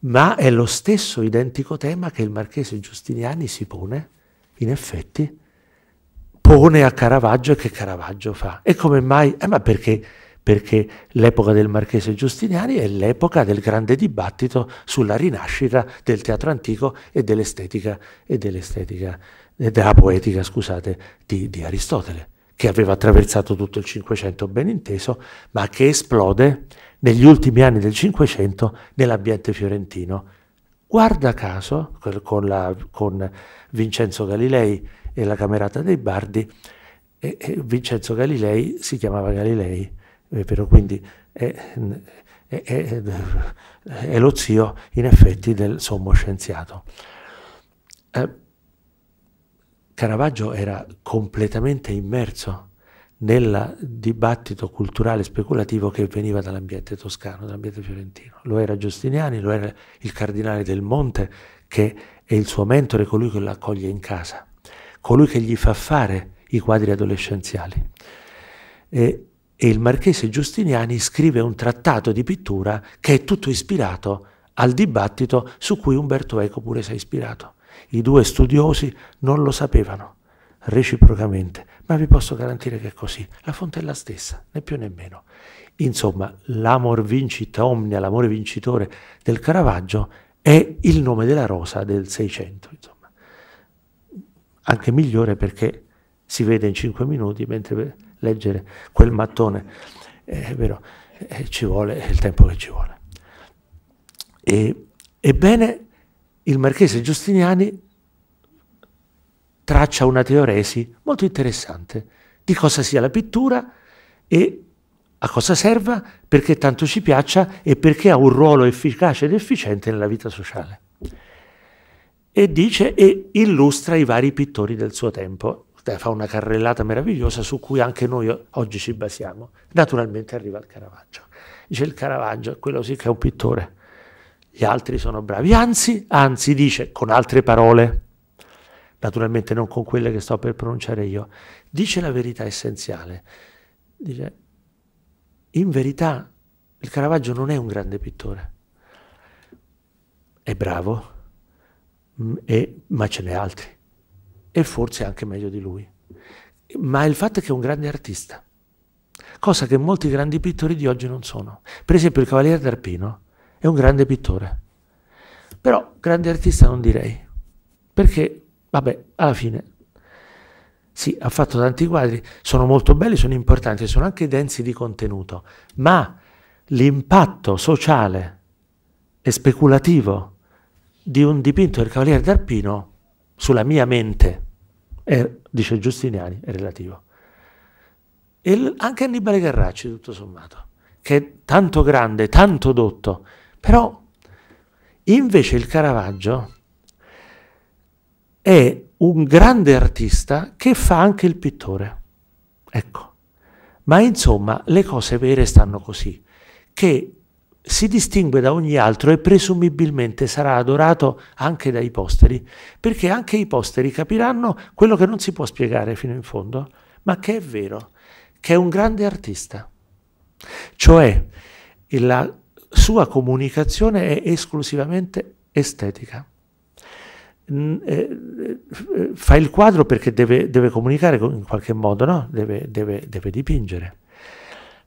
[SPEAKER 1] ma è lo stesso identico tema che il marchese Giustiniani si pone, in effetti, pone a Caravaggio e che Caravaggio fa. E come mai? Eh, ma perché? perché l'epoca del Marchese Giustiniani è l'epoca del grande dibattito sulla rinascita del teatro antico e dell'estetica, e dell'estetica, della poetica, scusate, di, di Aristotele che aveva attraversato tutto il Cinquecento, ben inteso, ma che esplode negli ultimi anni del Cinquecento nell'ambiente fiorentino. Guarda caso, con, la, con Vincenzo Galilei e la Camerata dei Bardi, e, e Vincenzo Galilei si chiamava Galilei, eh, però quindi è, è, è, è, lo zio in effetti del sommo scienziato. Eh, Caravaggio era completamente immerso nel dibattito culturale speculativo che veniva dall'ambiente toscano, dall'ambiente fiorentino. Lo era Giustiniani, lo era il cardinale del Monte, che è il suo mentore, colui che lo accoglie in casa, colui che gli fa fare i quadri adolescenziali. E, e il marchese Giustiniani scrive un trattato di pittura che è tutto ispirato al dibattito su cui Umberto Eco pure si è ispirato. I due studiosi non lo sapevano reciprocamente, ma vi posso garantire che è così. La fonte è la stessa, né più né meno. Insomma, l'amor vincit omnia, l'amore vincitore del Caravaggio è il nome della rosa del Seicento, insomma. Anche migliore perché si vede in cinque minuti, mentre leggere quel mattone, eh, è vero, eh, ci vuole il tempo che ci vuole. E, ebbene, il marchese Giustiniani traccia una teoresi molto interessante di cosa sia la pittura e a cosa serva, perché tanto ci piaccia e perché ha un ruolo efficace ed efficiente nella vita sociale. E dice e illustra i vari pittori del suo tempo. Cioè, fa una carrellata meravigliosa su cui anche noi oggi ci basiamo. Naturalmente arriva il Caravaggio. Dice il Caravaggio, quello sì che è un pittore gli altri sono bravi, anzi, anzi dice con altre parole, naturalmente non con quelle che sto per pronunciare io, dice la verità essenziale, dice in verità il Caravaggio non è un grande pittore, è bravo, è, mm, ma ce n'è altri, e forse anche meglio di lui, ma il fatto è che è un grande artista, cosa che molti grandi pittori di oggi non sono. Per esempio il Cavaliere d'Arpino, è un grande pittore. Però grande artista non direi, perché, vabbè, alla fine, sì, ha fatto tanti quadri, sono molto belli, sono importanti, sono anche densi di contenuto, ma l'impatto sociale e speculativo di un dipinto del Cavaliere d'Arpino sulla mia mente, è, dice Giustiniani, è relativo. E anche Annibale Garracci, tutto sommato, che è tanto grande, tanto dotto, però invece il Caravaggio è un grande artista che fa anche il pittore. Ecco. Ma insomma, le cose vere stanno così, che si distingue da ogni altro e presumibilmente sarà adorato anche dai posteri, perché anche i posteri capiranno quello che non si può spiegare fino in fondo, ma che è vero, che è un grande artista. Cioè, la sua comunicazione è esclusivamente estetica. Eh, eh, fa il quadro perché deve, deve comunicare in qualche modo, no? deve, deve, deve dipingere.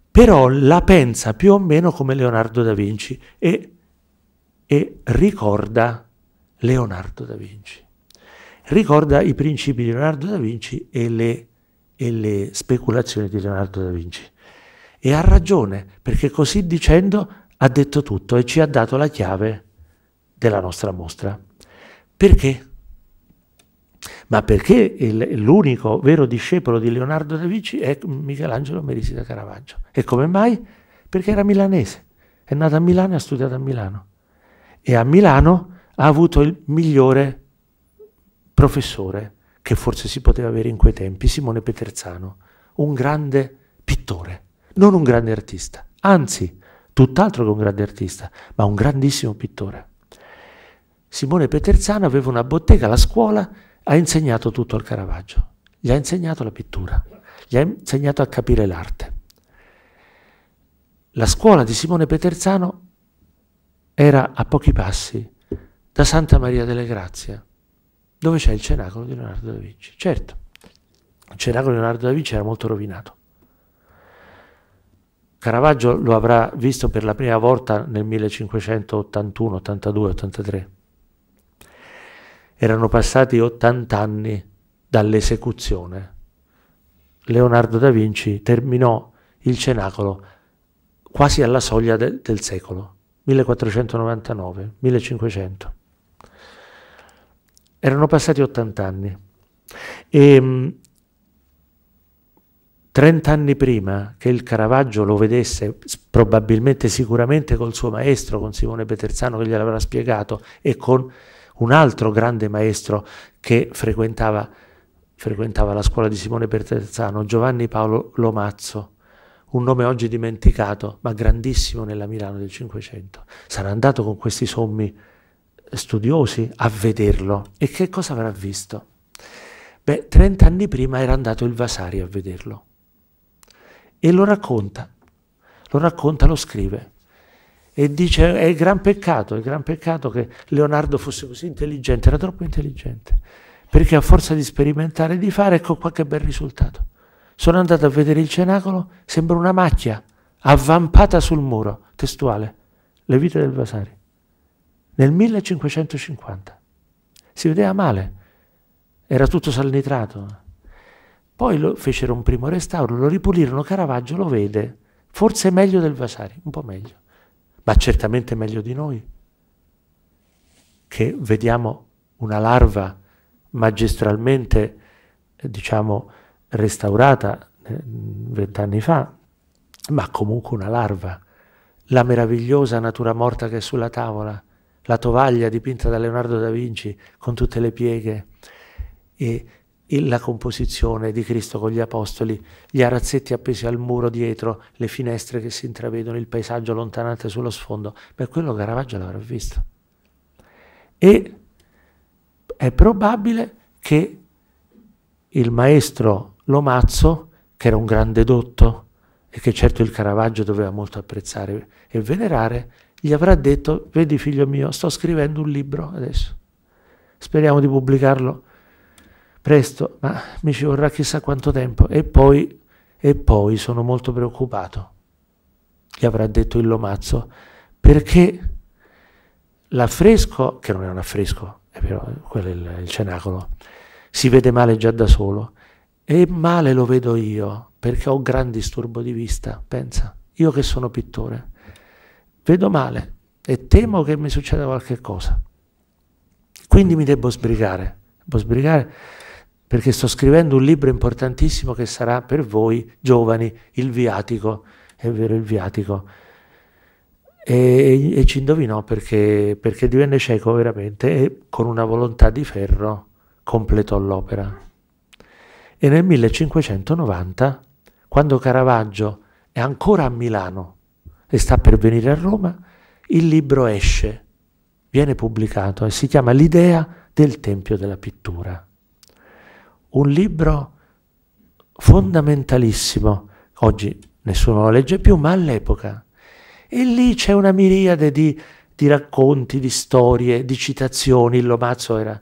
[SPEAKER 1] Però la pensa più o meno come Leonardo da Vinci e, e ricorda Leonardo da Vinci. Ricorda i principi di Leonardo da Vinci e le, e le speculazioni di Leonardo da Vinci. E ha ragione, perché così dicendo ha detto tutto e ci ha dato la chiave della nostra mostra. Perché? Ma perché l'unico vero discepolo di Leonardo da Vinci è Michelangelo Merisi da Caravaggio. E come mai? Perché era milanese, è nato a Milano e ha studiato a Milano. E a Milano ha avuto il migliore professore che forse si poteva avere in quei tempi, Simone Peterzano, un grande pittore, non un grande artista, anzi tutt'altro che un grande artista, ma un grandissimo pittore. Simone Peterzano aveva una bottega, la scuola ha insegnato tutto al Caravaggio, gli ha insegnato la pittura, gli ha insegnato a capire l'arte. La scuola di Simone Peterzano era a pochi passi da Santa Maria delle Grazie, dove c'è il cenacolo di Leonardo da Vinci. Certo, il cenacolo di Leonardo da Vinci era molto rovinato, Caravaggio lo avrà visto per la prima volta nel 1581, 82, 83. Erano passati 80 anni dall'esecuzione. Leonardo da Vinci terminò il cenacolo quasi alla soglia de del secolo, 1499, 1500. Erano passati 80 anni. E, ehm, Trent'anni prima che il Caravaggio lo vedesse, probabilmente sicuramente col suo maestro, con Simone Peterzano che gliel'avrà spiegato, e con un altro grande maestro che frequentava, frequentava la scuola di Simone Peterzano, Giovanni Paolo Lomazzo, un nome oggi dimenticato, ma grandissimo nella Milano del Cinquecento. Sarà andato con questi sommi studiosi a vederlo. E che cosa avrà visto? Beh, trent'anni prima era andato il Vasari a vederlo e lo racconta, lo racconta, lo scrive. E dice è il gran peccato, è il gran peccato che Leonardo fosse così intelligente, era troppo intelligente, perché a forza di sperimentare e di fare ecco qualche bel risultato. Sono andato a vedere il cenacolo, sembra una macchia avvampata sul muro, testuale, le vite del Vasari, nel 1550. Si vedeva male, era tutto salnitrato poi lo, fecero un primo restauro, lo ripulirono, Caravaggio lo vede, forse meglio del Vasari, un po' meglio, ma certamente meglio di noi, che vediamo una larva magistralmente, diciamo, restaurata eh, vent'anni fa, ma comunque una larva, la meravigliosa natura morta che è sulla tavola, la tovaglia dipinta da Leonardo da Vinci con tutte le pieghe, e la composizione di Cristo con gli Apostoli, gli arazzetti appesi al muro dietro, le finestre che si intravedono, il paesaggio lontanante sullo sfondo, per quello Caravaggio l'avrà visto. E è probabile che il maestro Lomazzo, che era un grande dotto e che certo il Caravaggio doveva molto apprezzare e venerare, gli avrà detto, vedi figlio mio, sto scrivendo un libro adesso, speriamo di pubblicarlo presto, ma mi ci vorrà chissà quanto tempo. E poi, e poi sono molto preoccupato, gli avrà detto il Lomazzo, perché l'affresco, che non è un affresco, è vero, quello è il, il cenacolo, si vede male già da solo, e male lo vedo io, perché ho gran disturbo di vista, pensa, io che sono pittore, vedo male e temo che mi succeda qualche cosa. Quindi mi devo sbrigare, devo sbrigare perché sto scrivendo un libro importantissimo che sarà per voi giovani, il viatico, è vero il viatico. E, e ci indovinò perché, perché divenne cieco veramente e con una volontà di ferro completò l'opera. E nel 1590, quando Caravaggio è ancora a Milano e sta per venire a Roma, il libro esce, viene pubblicato e si chiama L'idea del Tempio della Pittura un libro fondamentalissimo, oggi nessuno lo legge più, ma all'epoca. E lì c'è una miriade di, di racconti, di storie, di citazioni, il Lomazzo era...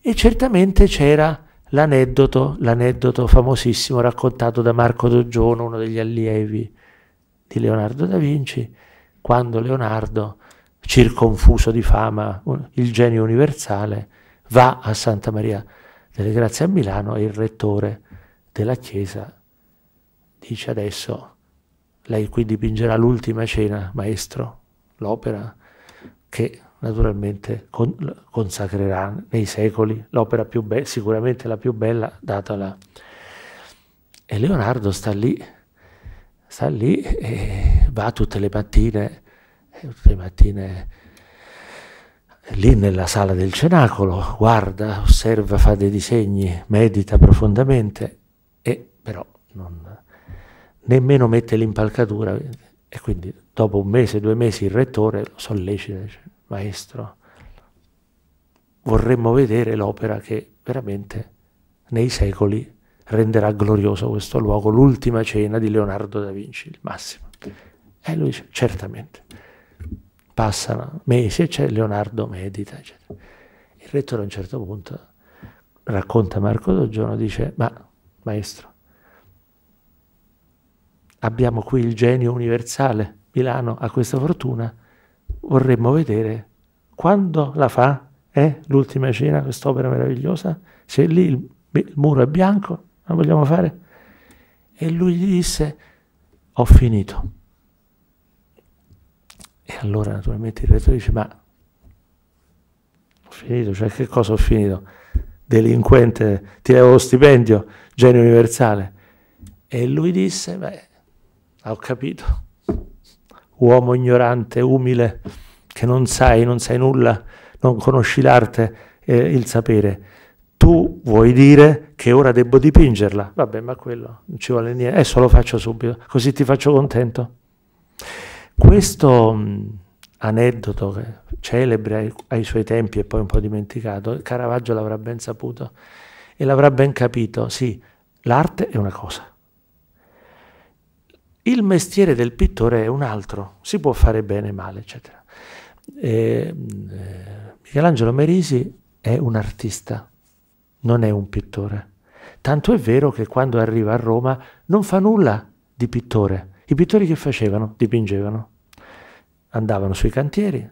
[SPEAKER 1] E certamente c'era l'aneddoto, l'aneddoto famosissimo raccontato da Marco Doggiono, uno degli allievi di Leonardo da Vinci, quando Leonardo, circonfuso di fama, il genio universale, va a Santa Maria delle grazie a Milano e il rettore della chiesa dice adesso lei qui dipingerà l'ultima cena, maestro, l'opera che naturalmente con, consacrerà nei secoli l'opera più bella, sicuramente la più bella data la... E Leonardo sta lì, sta lì e va tutte le mattine, tutte le mattine lì nella sala del cenacolo, guarda, osserva, fa dei disegni, medita profondamente e però non, nemmeno mette l'impalcatura. E quindi dopo un mese, due mesi il rettore lo sollecita, dice, maestro, vorremmo vedere l'opera che veramente nei secoli renderà glorioso questo luogo, l'ultima cena di Leonardo da Vinci, il massimo. E lui dice, certamente. Passano mesi e c'è Leonardo Medita, eccetera. Il rettore a un certo punto racconta Marco D'Oggiono, dice, ma maestro, abbiamo qui il genio universale, Milano ha questa fortuna, vorremmo vedere quando la fa, eh, l'ultima cena, quest'opera meravigliosa, se lì il, il muro è bianco, la vogliamo fare? E lui gli disse, ho finito. E allora naturalmente il rettore dice, ma ho finito, cioè che cosa ho finito? Delinquente, ti levo lo stipendio, genio universale. E lui disse, beh, ah, ho capito, uomo ignorante, umile, che non sai, non sai nulla, non conosci l'arte e eh, il sapere. Tu vuoi dire che ora devo dipingerla? Vabbè, ma quello non ci vuole niente, adesso lo faccio subito, così ti faccio contento. Questo mh, mm, aneddoto celebre ai, ai, suoi tempi e poi un po' dimenticato, Caravaggio l'avrà ben saputo e l'avrà ben capito, sì, l'arte è una cosa. Il mestiere del pittore è un altro, si può fare bene, male, eccetera. E, eh, Michelangelo Merisi è un artista, non è un pittore. Tanto è vero che quando arriva a Roma non fa nulla di pittore, i pittori che facevano? Dipingevano. Andavano sui cantieri,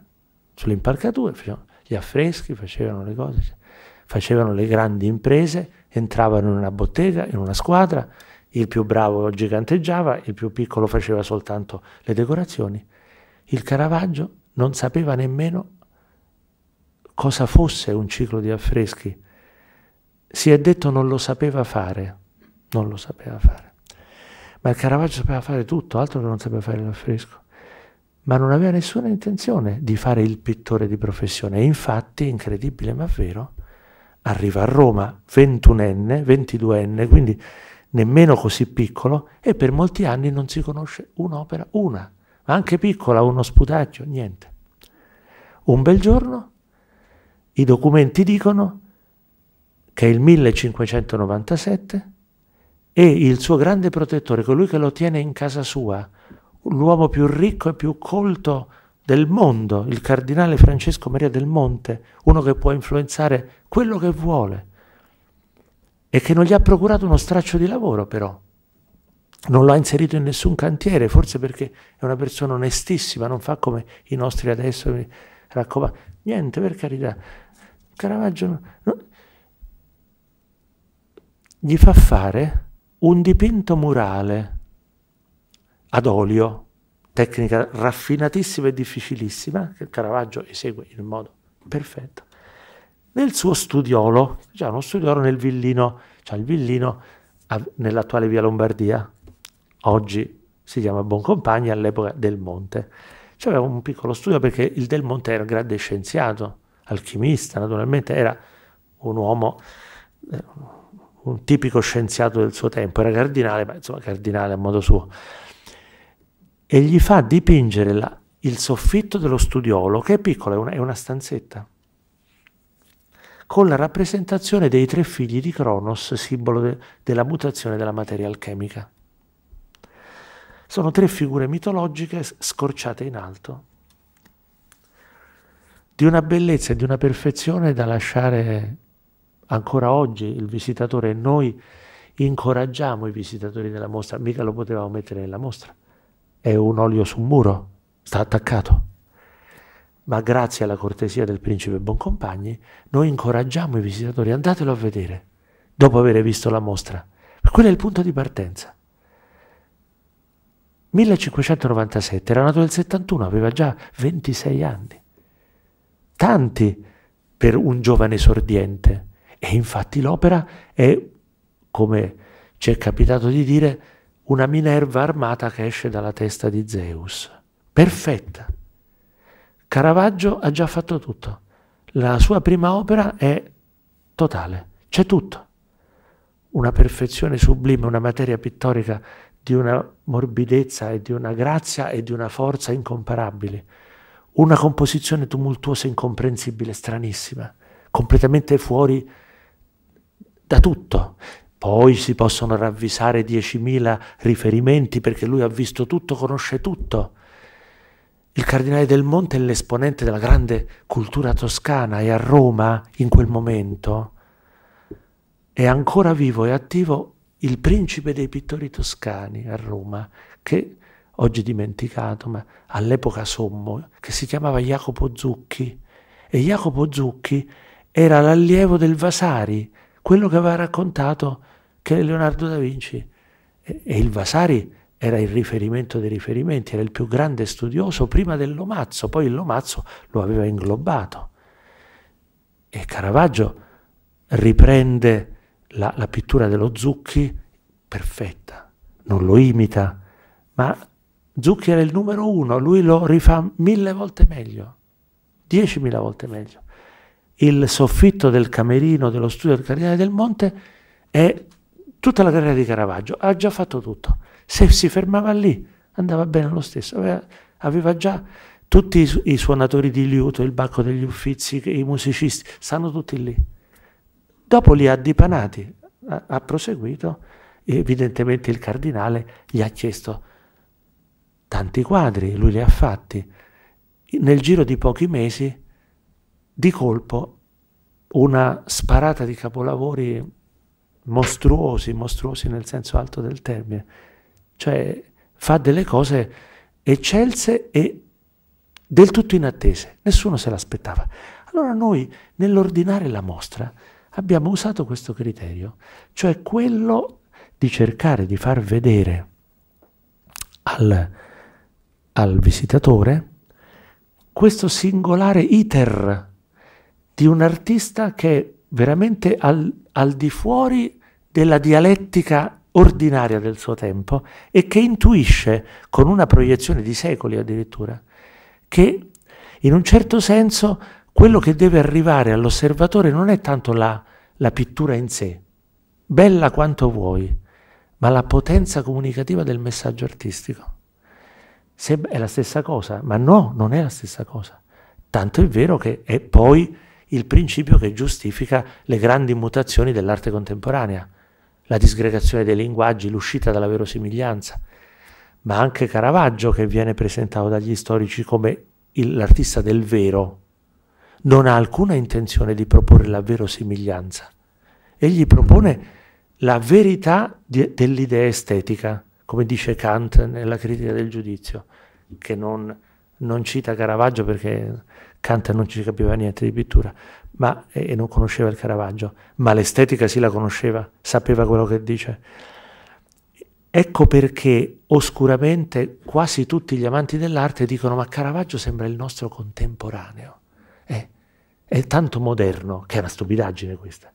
[SPEAKER 1] sulle impalcature, facevano gli affreschi, facevano le cose, facevano le grandi imprese, entravano in una bottega, in una squadra, il più bravo giganteggiava, il più piccolo faceva soltanto le decorazioni. Il Caravaggio non sapeva nemmeno cosa fosse un ciclo di affreschi. Si è detto non lo sapeva fare, non lo sapeva fare ma il Caravaggio sapeva fare tutto, altro che non sapeva fare l'affresco. Ma non aveva nessuna intenzione di fare il pittore di professione. E infatti, incredibile ma vero, arriva a Roma, 21enne, 22enne, quindi nemmeno così piccolo, e per molti anni non si conosce un'opera, una, ma anche piccola, uno sputacchio, niente. Un bel giorno i documenti dicono che il 1597 e il suo grande protettore, colui che lo tiene in casa sua, l'uomo più ricco e più colto del mondo, il cardinale Francesco Maria del Monte, uno che può influenzare quello che vuole e che non gli ha procurato uno straccio di lavoro però. Non lo ha inserito in nessun cantiere, forse perché è una persona onestissima, non fa come i nostri adesso, mi raccomando. Niente, per carità. Caravaggio no, gli fa fare un dipinto murale ad olio, tecnica raffinatissima e difficilissima, che Caravaggio esegue in modo perfetto, nel suo studiolo, già uno studiolo nel villino, cioè il villino nell'attuale via Lombardia, oggi si chiama Boncompagni, all'epoca Del Monte. C'era un piccolo studio perché il Del Monte era un grande scienziato, alchimista, naturalmente era un uomo eh, un tipico scienziato del suo tempo, era cardinale, ma insomma cardinale a modo suo, e gli fa dipingere la, il soffitto dello studiolo, che è piccolo, è una, è una stanzetta, con la rappresentazione dei tre figli di Cronos, simbolo de, della mutazione della materia alchemica. Sono tre figure mitologiche scorciate in alto, di una bellezza e di una perfezione da lasciare ancora oggi il visitatore, noi incoraggiamo i visitatori della mostra, mica lo potevamo mettere nella mostra, è un olio su un muro, sta attaccato. Ma grazie alla cortesia del principe Boncompagni, noi incoraggiamo i visitatori, andatelo a vedere, dopo aver visto la mostra. Quello è il punto di partenza. 1597, era nato nel 71, aveva già 26 anni. Tanti per un giovane sordiente e infatti l'opera è, come ci è capitato di dire, una Minerva armata che esce dalla testa di Zeus. Perfetta. Caravaggio ha già fatto tutto. La sua prima opera è totale, c'è tutto. Una perfezione sublime, una materia pittorica di una morbidezza e di una grazia e di una forza incomparabili. Una composizione tumultuosa, incomprensibile, stranissima, completamente fuori da tutto. Poi si possono ravvisare 10.000 riferimenti perché lui ha visto tutto, conosce tutto. Il cardinale del Monte è l'esponente della grande cultura toscana e a Roma, in quel momento, è ancora vivo e attivo il principe dei pittori toscani a Roma, che oggi dimenticato, ma all'epoca sommo, che si chiamava Jacopo Zucchi. E Jacopo Zucchi era l'allievo del Vasari, quello che aveva raccontato che Leonardo da Vinci. E, il Vasari era il riferimento dei riferimenti, era il più grande studioso prima del Lomazzo, poi il Lomazzo lo aveva inglobato. E Caravaggio riprende la, la pittura dello Zucchi perfetta, non lo imita, ma Zucchi era il numero uno, lui lo rifà mille volte meglio, diecimila volte meglio il soffitto del camerino dello studio del Cardinale del Monte e tutta la carriera di Caravaggio. Ha già fatto tutto. Se si fermava lì andava bene lo stesso. Aveva, aveva già tutti i, su i, suonatori di liuto, il bacco degli uffizi, i musicisti, stanno tutti lì. Dopo li ha dipanati, ha, ha proseguito e evidentemente il cardinale gli ha chiesto tanti quadri, lui li ha fatti. Nel giro di pochi mesi di colpo una sparata di capolavori mostruosi, mostruosi nel senso alto del termine, cioè fa delle cose eccelse e del tutto inattese, nessuno se l'aspettava. Allora noi nell'ordinare la mostra abbiamo usato questo criterio, cioè quello di cercare di far vedere al, al visitatore questo singolare iter di un artista che è veramente al, al di fuori della dialettica ordinaria del suo tempo e che intuisce, con una proiezione di secoli addirittura, che in un certo senso quello che deve arrivare all'osservatore non è tanto la, la, pittura in sé, bella quanto vuoi, ma la potenza comunicativa del messaggio artistico. Se è la stessa cosa, ma no, non è la stessa cosa. Tanto è vero che è poi il principio che giustifica le grandi mutazioni dell'arte contemporanea, la disgregazione dei linguaggi, l'uscita dalla verosimiglianza, ma anche Caravaggio che viene presentato dagli storici come l'artista del vero, non ha alcuna intenzione di proporre la verosimiglianza. Egli propone la verità dell'idea estetica, come dice Kant nella critica del giudizio, che non, non cita Caravaggio perché Kant non ci capiva niente di pittura ma, e, e non conosceva il Caravaggio, ma l'estetica sì la conosceva, sapeva quello che dice. Ecco perché oscuramente quasi tutti gli amanti dell'arte dicono ma Caravaggio sembra il nostro contemporaneo, è, eh, è tanto moderno, che è una stupidaggine questa,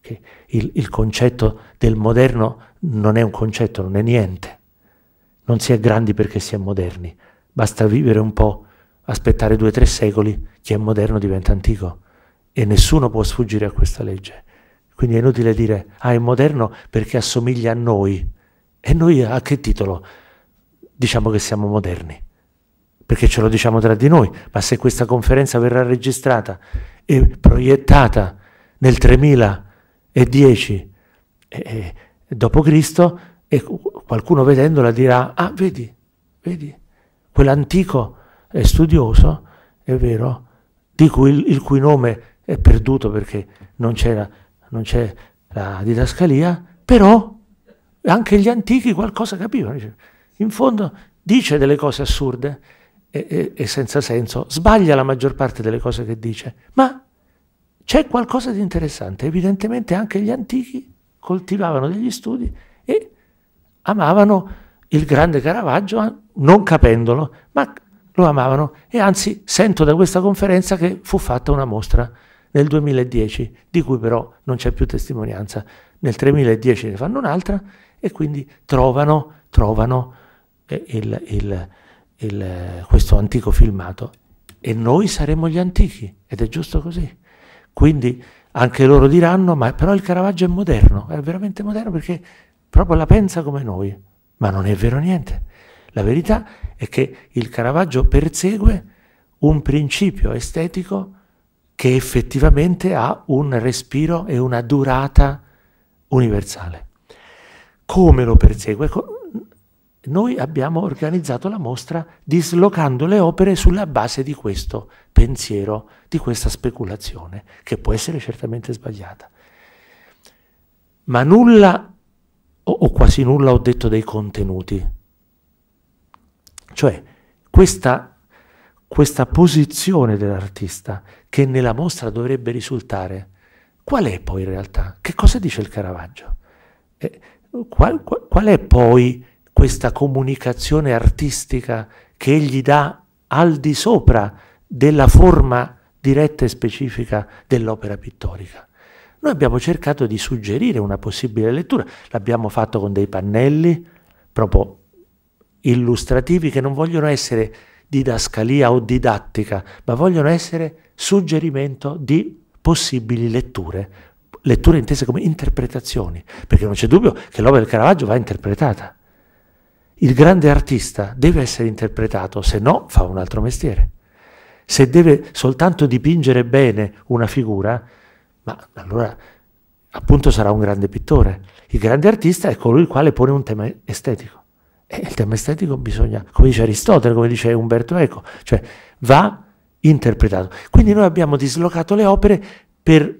[SPEAKER 1] che il, il concetto del moderno non è un concetto, non è niente, non si è grandi perché si è moderni, basta vivere un po' aspettare due o tre secoli, che è moderno diventa antico e nessuno può sfuggire a questa legge. Quindi è inutile dire, ah è moderno perché assomiglia a noi. E noi a che titolo diciamo che siamo moderni? Perché ce lo diciamo tra di noi, ma se questa conferenza verrà registrata e proiettata nel 3010 e, dopo Cristo, e qualcuno vedendola dirà, ah vedi, vedi, quell'antico è studioso, è vero, di cui, il, cui nome è perduto perché non, c'è la didascalia, però anche gli antichi qualcosa capivano. In fondo dice delle cose assurde e, e, e senza senso, sbaglia la maggior parte delle cose che dice, ma c'è qualcosa di interessante. Evidentemente anche gli antichi coltivavano degli studi e amavano il grande Caravaggio, non capendolo, ma lo amavano e anzi sento da questa conferenza che fu fatta una mostra nel 2010, di cui però non c'è più testimonianza. Nel 2010 ne fanno un'altra e quindi trovano, trovano eh, il, il, il, questo antico filmato. E noi saremo gli antichi, ed è giusto così. Quindi anche loro diranno, ma però il Caravaggio è moderno, è veramente moderno perché proprio la pensa come noi, ma non è vero niente. La verità è che il Caravaggio persegue un principio estetico che effettivamente ha un respiro e una durata universale. Come lo persegue? Ecco, noi abbiamo organizzato la mostra dislocando le opere sulla base di questo pensiero, di questa speculazione, che può essere certamente sbagliata. Ma nulla o, quasi nulla ho detto dei contenuti cioè, questa, questa posizione dell'artista che nella mostra dovrebbe risultare, qual è poi in realtà? Che cosa dice il Caravaggio? Eh, qual, qual, qual è poi questa comunicazione artistica che egli dà al di sopra della forma diretta e specifica dell'opera pittorica. Noi abbiamo cercato di suggerire una possibile lettura, l'abbiamo fatto con dei pannelli, proprio illustrativi che non vogliono essere didascalia o didattica, ma vogliono essere suggerimento di possibili letture, letture intese come interpretazioni, perché non c'è dubbio che l'opera del Caravaggio va interpretata. Il grande artista deve essere interpretato, se no fa un altro mestiere. Se deve soltanto dipingere bene una figura, ma allora appunto sarà un grande pittore. Il grande artista è colui il quale pone un tema estetico. E il tema estetico bisogna, come dice Aristotele, come dice Umberto Eco, cioè va interpretato. Quindi noi abbiamo dislocato le opere per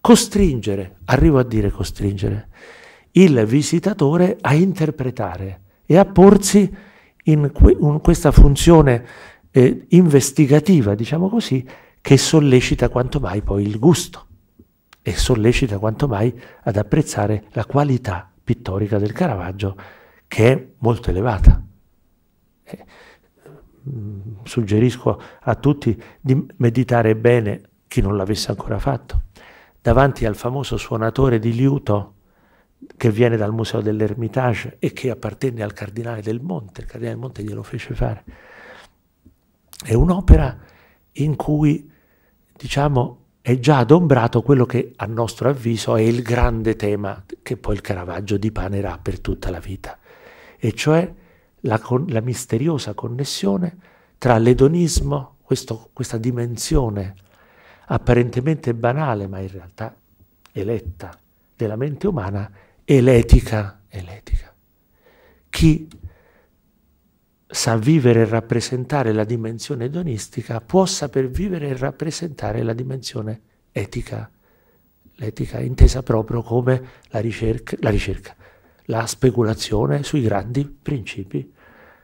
[SPEAKER 1] costringere, arrivo a dire costringere, il visitatore a interpretare e a porsi in, que in questa funzione eh, investigativa, diciamo così, che sollecita quanto mai poi il gusto e sollecita quanto mai ad apprezzare la qualità pittorica del Caravaggio che è molto elevata. Eh, mm, suggerisco a tutti di meditare bene chi non l'avesse ancora fatto, davanti al famoso suonatore di liuto che viene dal Museo dell'Ermitage e che appartenne al Cardinale del Monte, il Cardinale del Monte glielo fece fare. È un'opera in cui, diciamo, è già adombrato quello che a nostro avviso è il grande tema che poi il Caravaggio dipanerà per tutta la vita, e cioè la, con, la misteriosa connessione tra l'edonismo, questo, questa dimensione apparentemente banale, ma in realtà eletta della mente umana, e l'etica. Chi sa vivere e rappresentare la dimensione edonistica può saper vivere e rappresentare la dimensione etica. L'etica intesa proprio come la ricerca, la ricerca, la speculazione sui grandi principi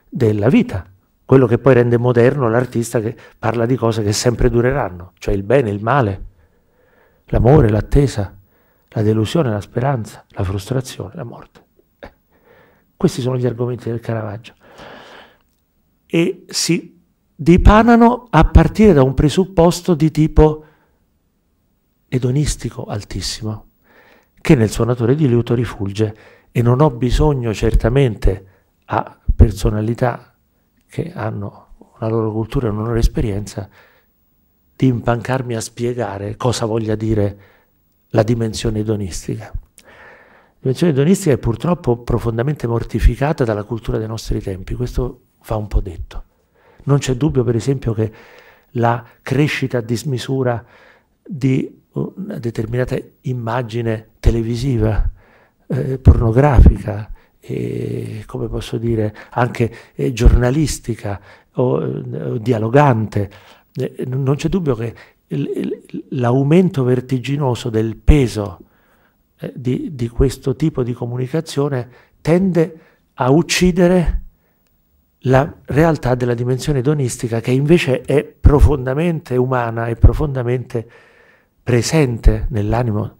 [SPEAKER 1] della vita. Quello che poi rende moderno l'artista che parla di cose che sempre dureranno, cioè il bene, il male, l'amore, l'attesa, la delusione, la speranza, la frustrazione, la morte. Eh, questi sono gli argomenti del Caravaggio. E si dipanano a partire da un presupposto di tipo edonistico altissimo, che nel suonatore di liuto rifulge e non ho bisogno certamente a personalità che hanno una loro cultura e una loro esperienza di impancarmi a spiegare cosa voglia dire la dimensione edonistica. La dimensione edonistica è purtroppo profondamente mortificata dalla cultura dei nostri tempi, questo va un po' detto. Non c'è dubbio, per esempio, che la crescita a dismisura di una determinata immagine televisiva eh, pornografica, e, come posso dire, anche eh, giornalistica o, eh, o dialogante, eh, non c'è dubbio che l'aumento vertiginoso del peso eh, di, di questo tipo di comunicazione tende a uccidere la realtà della dimensione idonistica che invece è profondamente umana e profondamente presente nell'animo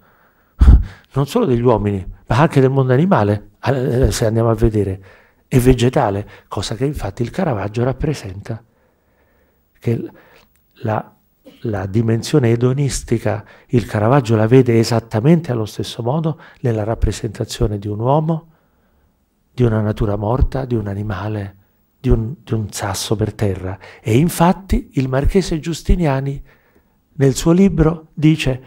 [SPEAKER 1] non solo degli uomini, ma anche del mondo animale, eh, se andiamo a vedere, e vegetale, cosa che infatti il Caravaggio rappresenta, che la, la dimensione edonistica il Caravaggio la vede esattamente allo stesso modo nella rappresentazione di un uomo, di una natura morta, di un animale, di un, di un, sasso per terra. E infatti il marchese Giustiniani nel suo libro dice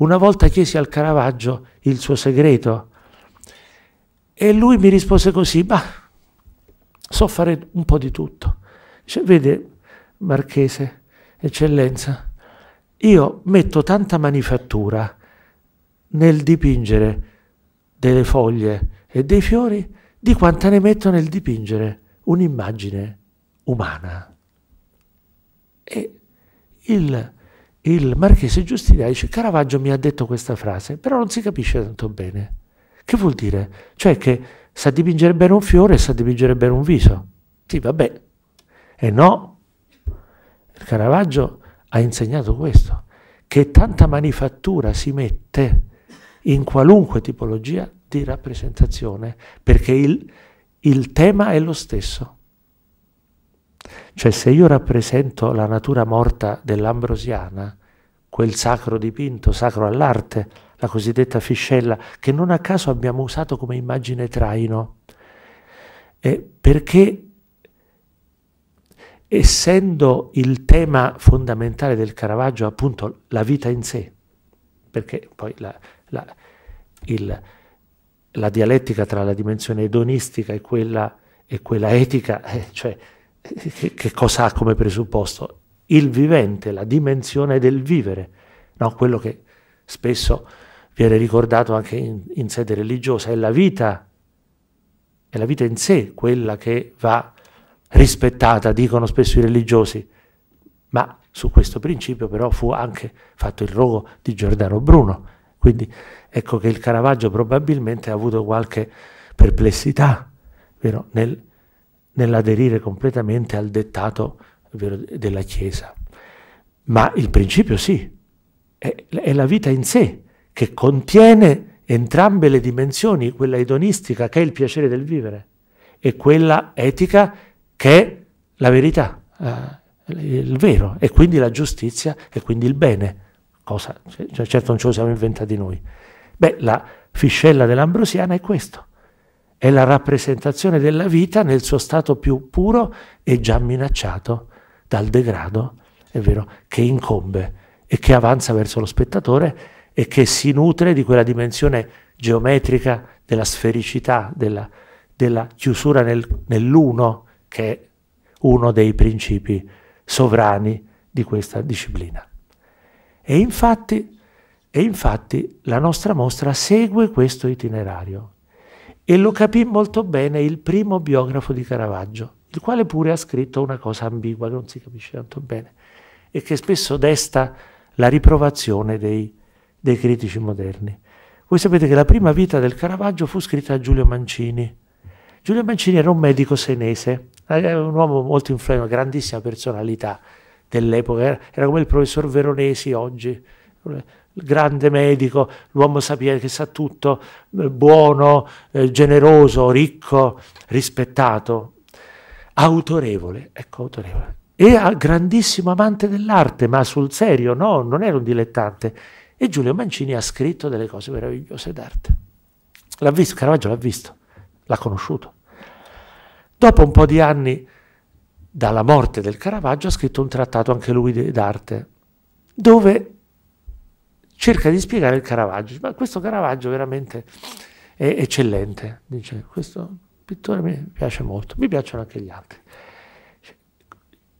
[SPEAKER 1] una volta chiesi al Caravaggio il suo segreto e lui mi rispose così, ma so fare un po' di tutto. Dice, vede, Marchese, eccellenza, io metto tanta manifattura nel dipingere delle foglie e dei fiori di quanta ne metto nel dipingere un'immagine umana. E il il marchese Giustina dice Caravaggio mi ha detto questa frase, però non si capisce tanto bene. Che vuol dire? Cioè che sa dipingere bene un fiore e sa dipingere bene un viso. Sì, vabbè. E no, il Caravaggio ha insegnato questo, che tanta manifattura si mette in qualunque tipologia di rappresentazione, perché il, il tema è lo stesso. Cioè se io rappresento la natura morta dell'ambrosiana, quel sacro dipinto, sacro all'arte, la cosiddetta fiscella, che non a caso abbiamo usato come immagine traino, eh, perché essendo il tema fondamentale del Caravaggio appunto la vita in sé, perché poi la, la, il, la dialettica tra la dimensione edonistica e quella, e quella etica, eh, cioè che cosa ha come presupposto? Il vivente, la dimensione del vivere, no? quello che spesso viene ricordato anche in, in sede religiosa, è la vita, è la vita in sé quella che va rispettata, dicono spesso i religiosi, ma su questo principio però fu anche fatto il rogo di Giordano Bruno, quindi ecco che il Caravaggio probabilmente ha avuto qualche perplessità vero? nel nell'aderire completamente al dettato della Chiesa. Ma il principio sì, è la vita in sé che contiene entrambe le dimensioni, quella edonistica che è il piacere del vivere e quella etica che è la verità, eh, il vero, e quindi la giustizia e quindi il bene, cosa, cioè, certo non ce lo siamo inventati noi. Beh, la fiscella dell'ambrosiana è questo, è la rappresentazione della vita nel suo stato più puro e già minacciato dal degrado, è vero, che incombe e che avanza verso lo spettatore e che si nutre di quella dimensione geometrica della sfericità, della, della chiusura nel, nell'uno, che è uno dei principi sovrani di questa disciplina. E infatti, e infatti la nostra mostra segue questo itinerario e lo capì molto bene il primo biografo di Caravaggio, il quale pure ha scritto una cosa ambigua che non si capisce tanto bene e che spesso desta la riprovazione dei, dei critici moderni. Voi sapete che la prima vita del Caravaggio fu scritta da Giulio Mancini. Giulio Mancini era un medico senese, eh, un uomo molto influente, una grandissima personalità dell'epoca, era, era come il professor Veronesi oggi, grande medico, l'uomo sapiente che sa tutto, eh, buono, eh, generoso, ricco, rispettato, autorevole, ecco autorevole. E grandissimo amante dell'arte, ma sul serio, no, non era un dilettante. E Giulio Mancini ha scritto delle cose meravigliose d'arte. L'ha visto, Caravaggio l'ha visto, l'ha conosciuto. Dopo un po' di anni dalla morte del Caravaggio ha scritto un trattato anche lui d'arte, dove cerca di spiegare il Caravaggio. Ma questo Caravaggio veramente è eccellente. Dice, questo pittore mi piace molto, mi piacciono anche gli altri.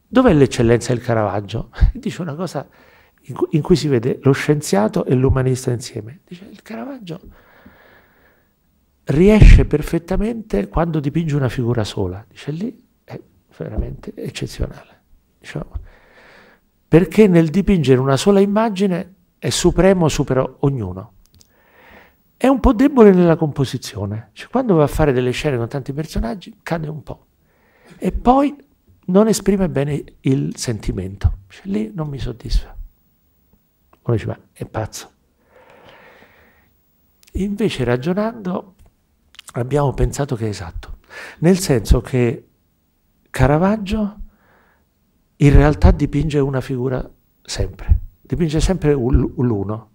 [SPEAKER 1] Dov'è l'eccellenza del Caravaggio? Dice una cosa in cui si vede lo scienziato e l'umanista insieme. Dice, il Caravaggio riesce perfettamente quando dipinge una figura sola. Dice, lì è veramente eccezionale. Diciamo, perché nel dipingere una sola immagine è supremo, supera ognuno. È un po' debole nella composizione, cioè, quando va a fare delle scene con tanti personaggi cade un po'. E poi non esprime bene il sentimento, cioè, lì non mi soddisfa. Uno dice, ma è pazzo. Invece ragionando abbiamo pensato che è esatto, nel senso che Caravaggio in realtà dipinge una figura sempre dipinge sempre l'uno.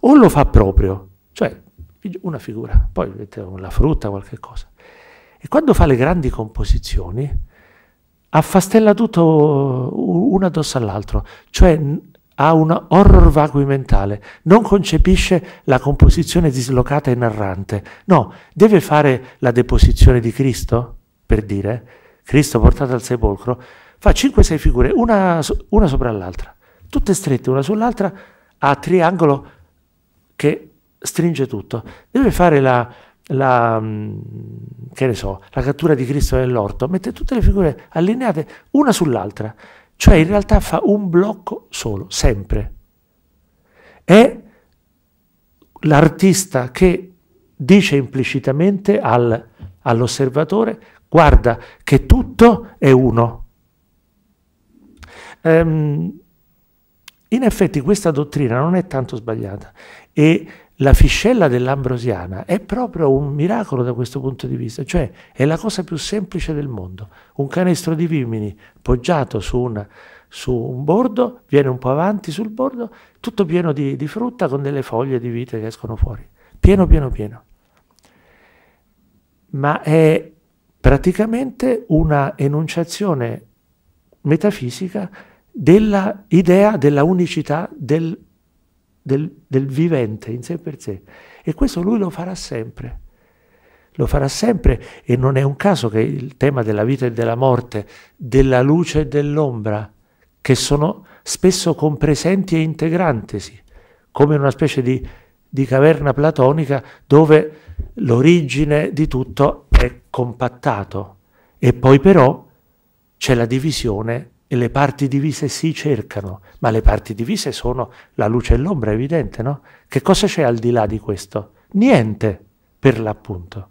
[SPEAKER 1] O lo fa proprio, cioè una figura, poi la frutta, qualche cosa. E quando fa le grandi composizioni, affastella tutto uno addosso all'altro, cioè ha un horror vacui mentale, non concepisce la composizione dislocata e narrante, no, deve fare la deposizione di Cristo, per dire, Cristo portato al sepolcro, fa 5-6 figure, una, una sopra l'altra tutte strette una sull'altra a triangolo che stringe tutto. Deve fare la, la, mm, so, la cattura di Cristo nell'orto, mette tutte le figure allineate una sull'altra, cioè in realtà fa un blocco solo, sempre. È l'artista che dice implicitamente al, all'osservatore guarda che tutto è uno. Um, in effetti questa dottrina non è tanto sbagliata e la fiscella dell'ambrosiana è proprio un miracolo da questo punto di vista, cioè è la cosa più semplice del mondo. Un canestro di vimini poggiato su, una, su un bordo, viene un po' avanti sul bordo, tutto pieno di, di frutta con delle foglie di vite che escono fuori. Pieno, pieno, pieno. Ma è praticamente una enunciazione metafisica della idea della unicità del, del, del vivente in sé per sé. E questo lui lo farà sempre lo farà sempre e non è un caso che il tema della vita e della morte, della luce e dell'ombra, che sono spesso compresenti e integrantesi, come una specie di, di caverna platonica dove l'origine di tutto è compattato e poi però c'è la divisione e le parti divise si cercano, ma le parti divise sono la luce e l'ombra, evidente, no? Che cosa c'è al di là di questo? Niente, per l'appunto.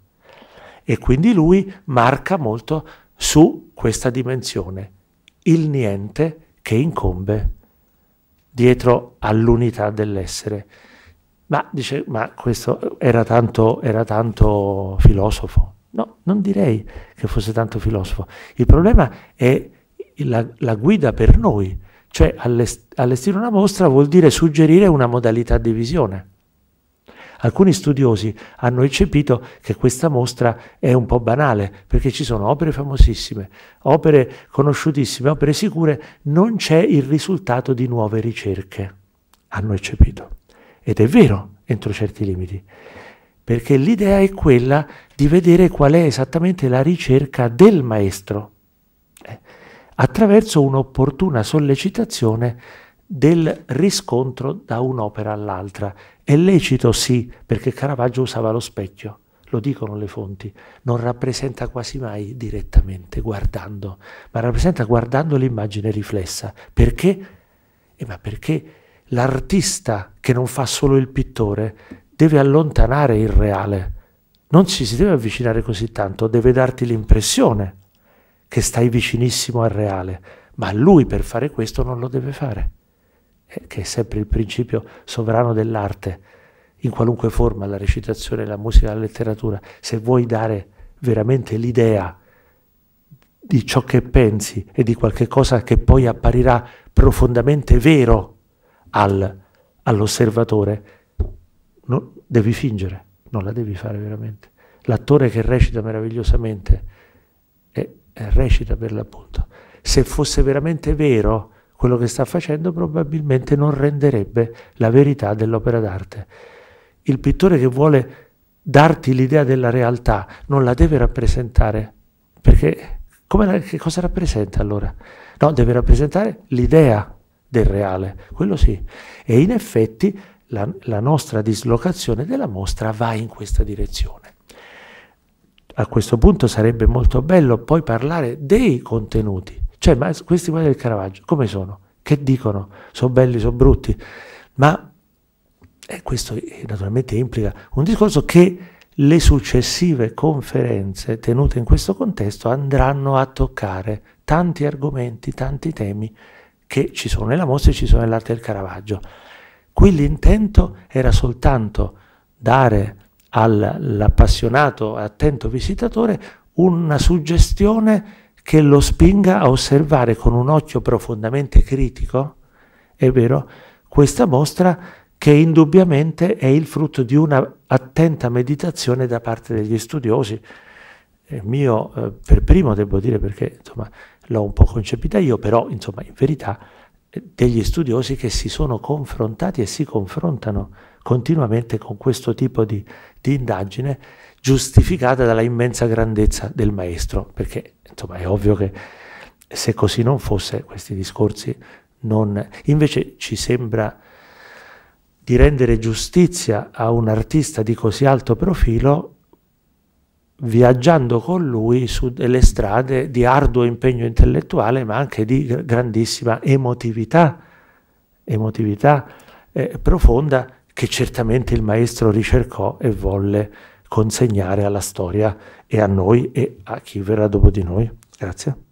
[SPEAKER 1] E quindi lui marca molto su questa dimensione, il niente che incombe dietro all'unità dell'essere. Ma dice, ma questo era tanto, era tanto filosofo. No, non direi che fosse tanto filosofo. Il problema è la, la guida per noi. Cioè allestire una mostra vuol dire suggerire una modalità di visione. Alcuni studiosi hanno eccepito che questa mostra è un po' banale, perché ci sono opere famosissime, opere conosciutissime, opere sicure, non c'è il risultato di nuove ricerche, hanno eccepito. Ed è vero, entro certi limiti, perché l'idea è quella di vedere qual è esattamente la ricerca del maestro, attraverso un'opportuna sollecitazione del riscontro da un'opera all'altra. È lecito sì, perché Caravaggio usava lo specchio, lo dicono le fonti, non rappresenta quasi mai direttamente guardando, ma rappresenta guardando l'immagine riflessa. Perché? Eh, ma perché l'artista che non fa solo il pittore deve allontanare il reale, non ci si deve avvicinare così tanto, deve darti l'impressione che stai vicinissimo al reale, ma lui per fare questo non lo deve fare, eh, che è sempre il principio sovrano dell'arte, in qualunque forma, la recitazione, la musica, la letteratura, se vuoi dare veramente l'idea di ciò che pensi e di qualche cosa che poi apparirà profondamente vero al, all'osservatore, no, devi fingere, non la devi fare veramente. L'attore che recita meravigliosamente è, recita per l'appunto. Se fosse veramente vero quello che sta facendo, probabilmente non renderebbe la verità dell'opera d'arte. Il pittore che vuole darti l'idea della realtà non la deve rappresentare, perché la, che cosa rappresenta allora? No, deve rappresentare l'idea del reale, quello sì. E in effetti la, la nostra dislocazione della mostra va in questa direzione a questo punto sarebbe molto bello poi parlare dei contenuti. Cioè, ma questi quadri del Caravaggio come sono? Che dicono? Sono belli, sono brutti? Ma eh, questo naturalmente implica un discorso che le successive conferenze tenute in questo contesto andranno a toccare tanti argomenti, tanti temi che ci sono nella mostra e ci sono nell'arte del Caravaggio. Qui l'intento era soltanto dare all'appassionato attento visitatore una suggestione che lo spinga a osservare con un occhio profondamente critico, è vero, questa mostra che indubbiamente è il frutto di una attenta meditazione da parte degli studiosi. Il eh, mio eh, per primo devo dire perché l'ho un po' concepita io, però insomma in verità eh, degli studiosi che si sono confrontati e si confrontano continuamente con questo tipo di, di indagine giustificata dalla immensa grandezza del maestro, perché insomma è ovvio che se così non fosse questi discorsi non... Invece ci sembra di rendere giustizia a un artista di così alto profilo viaggiando con lui su delle strade di arduo impegno intellettuale ma anche di grandissima emotività, emotività eh, profonda che certamente il maestro ricercò e volle consegnare alla storia e a noi e a chi verrà dopo di noi. Grazie.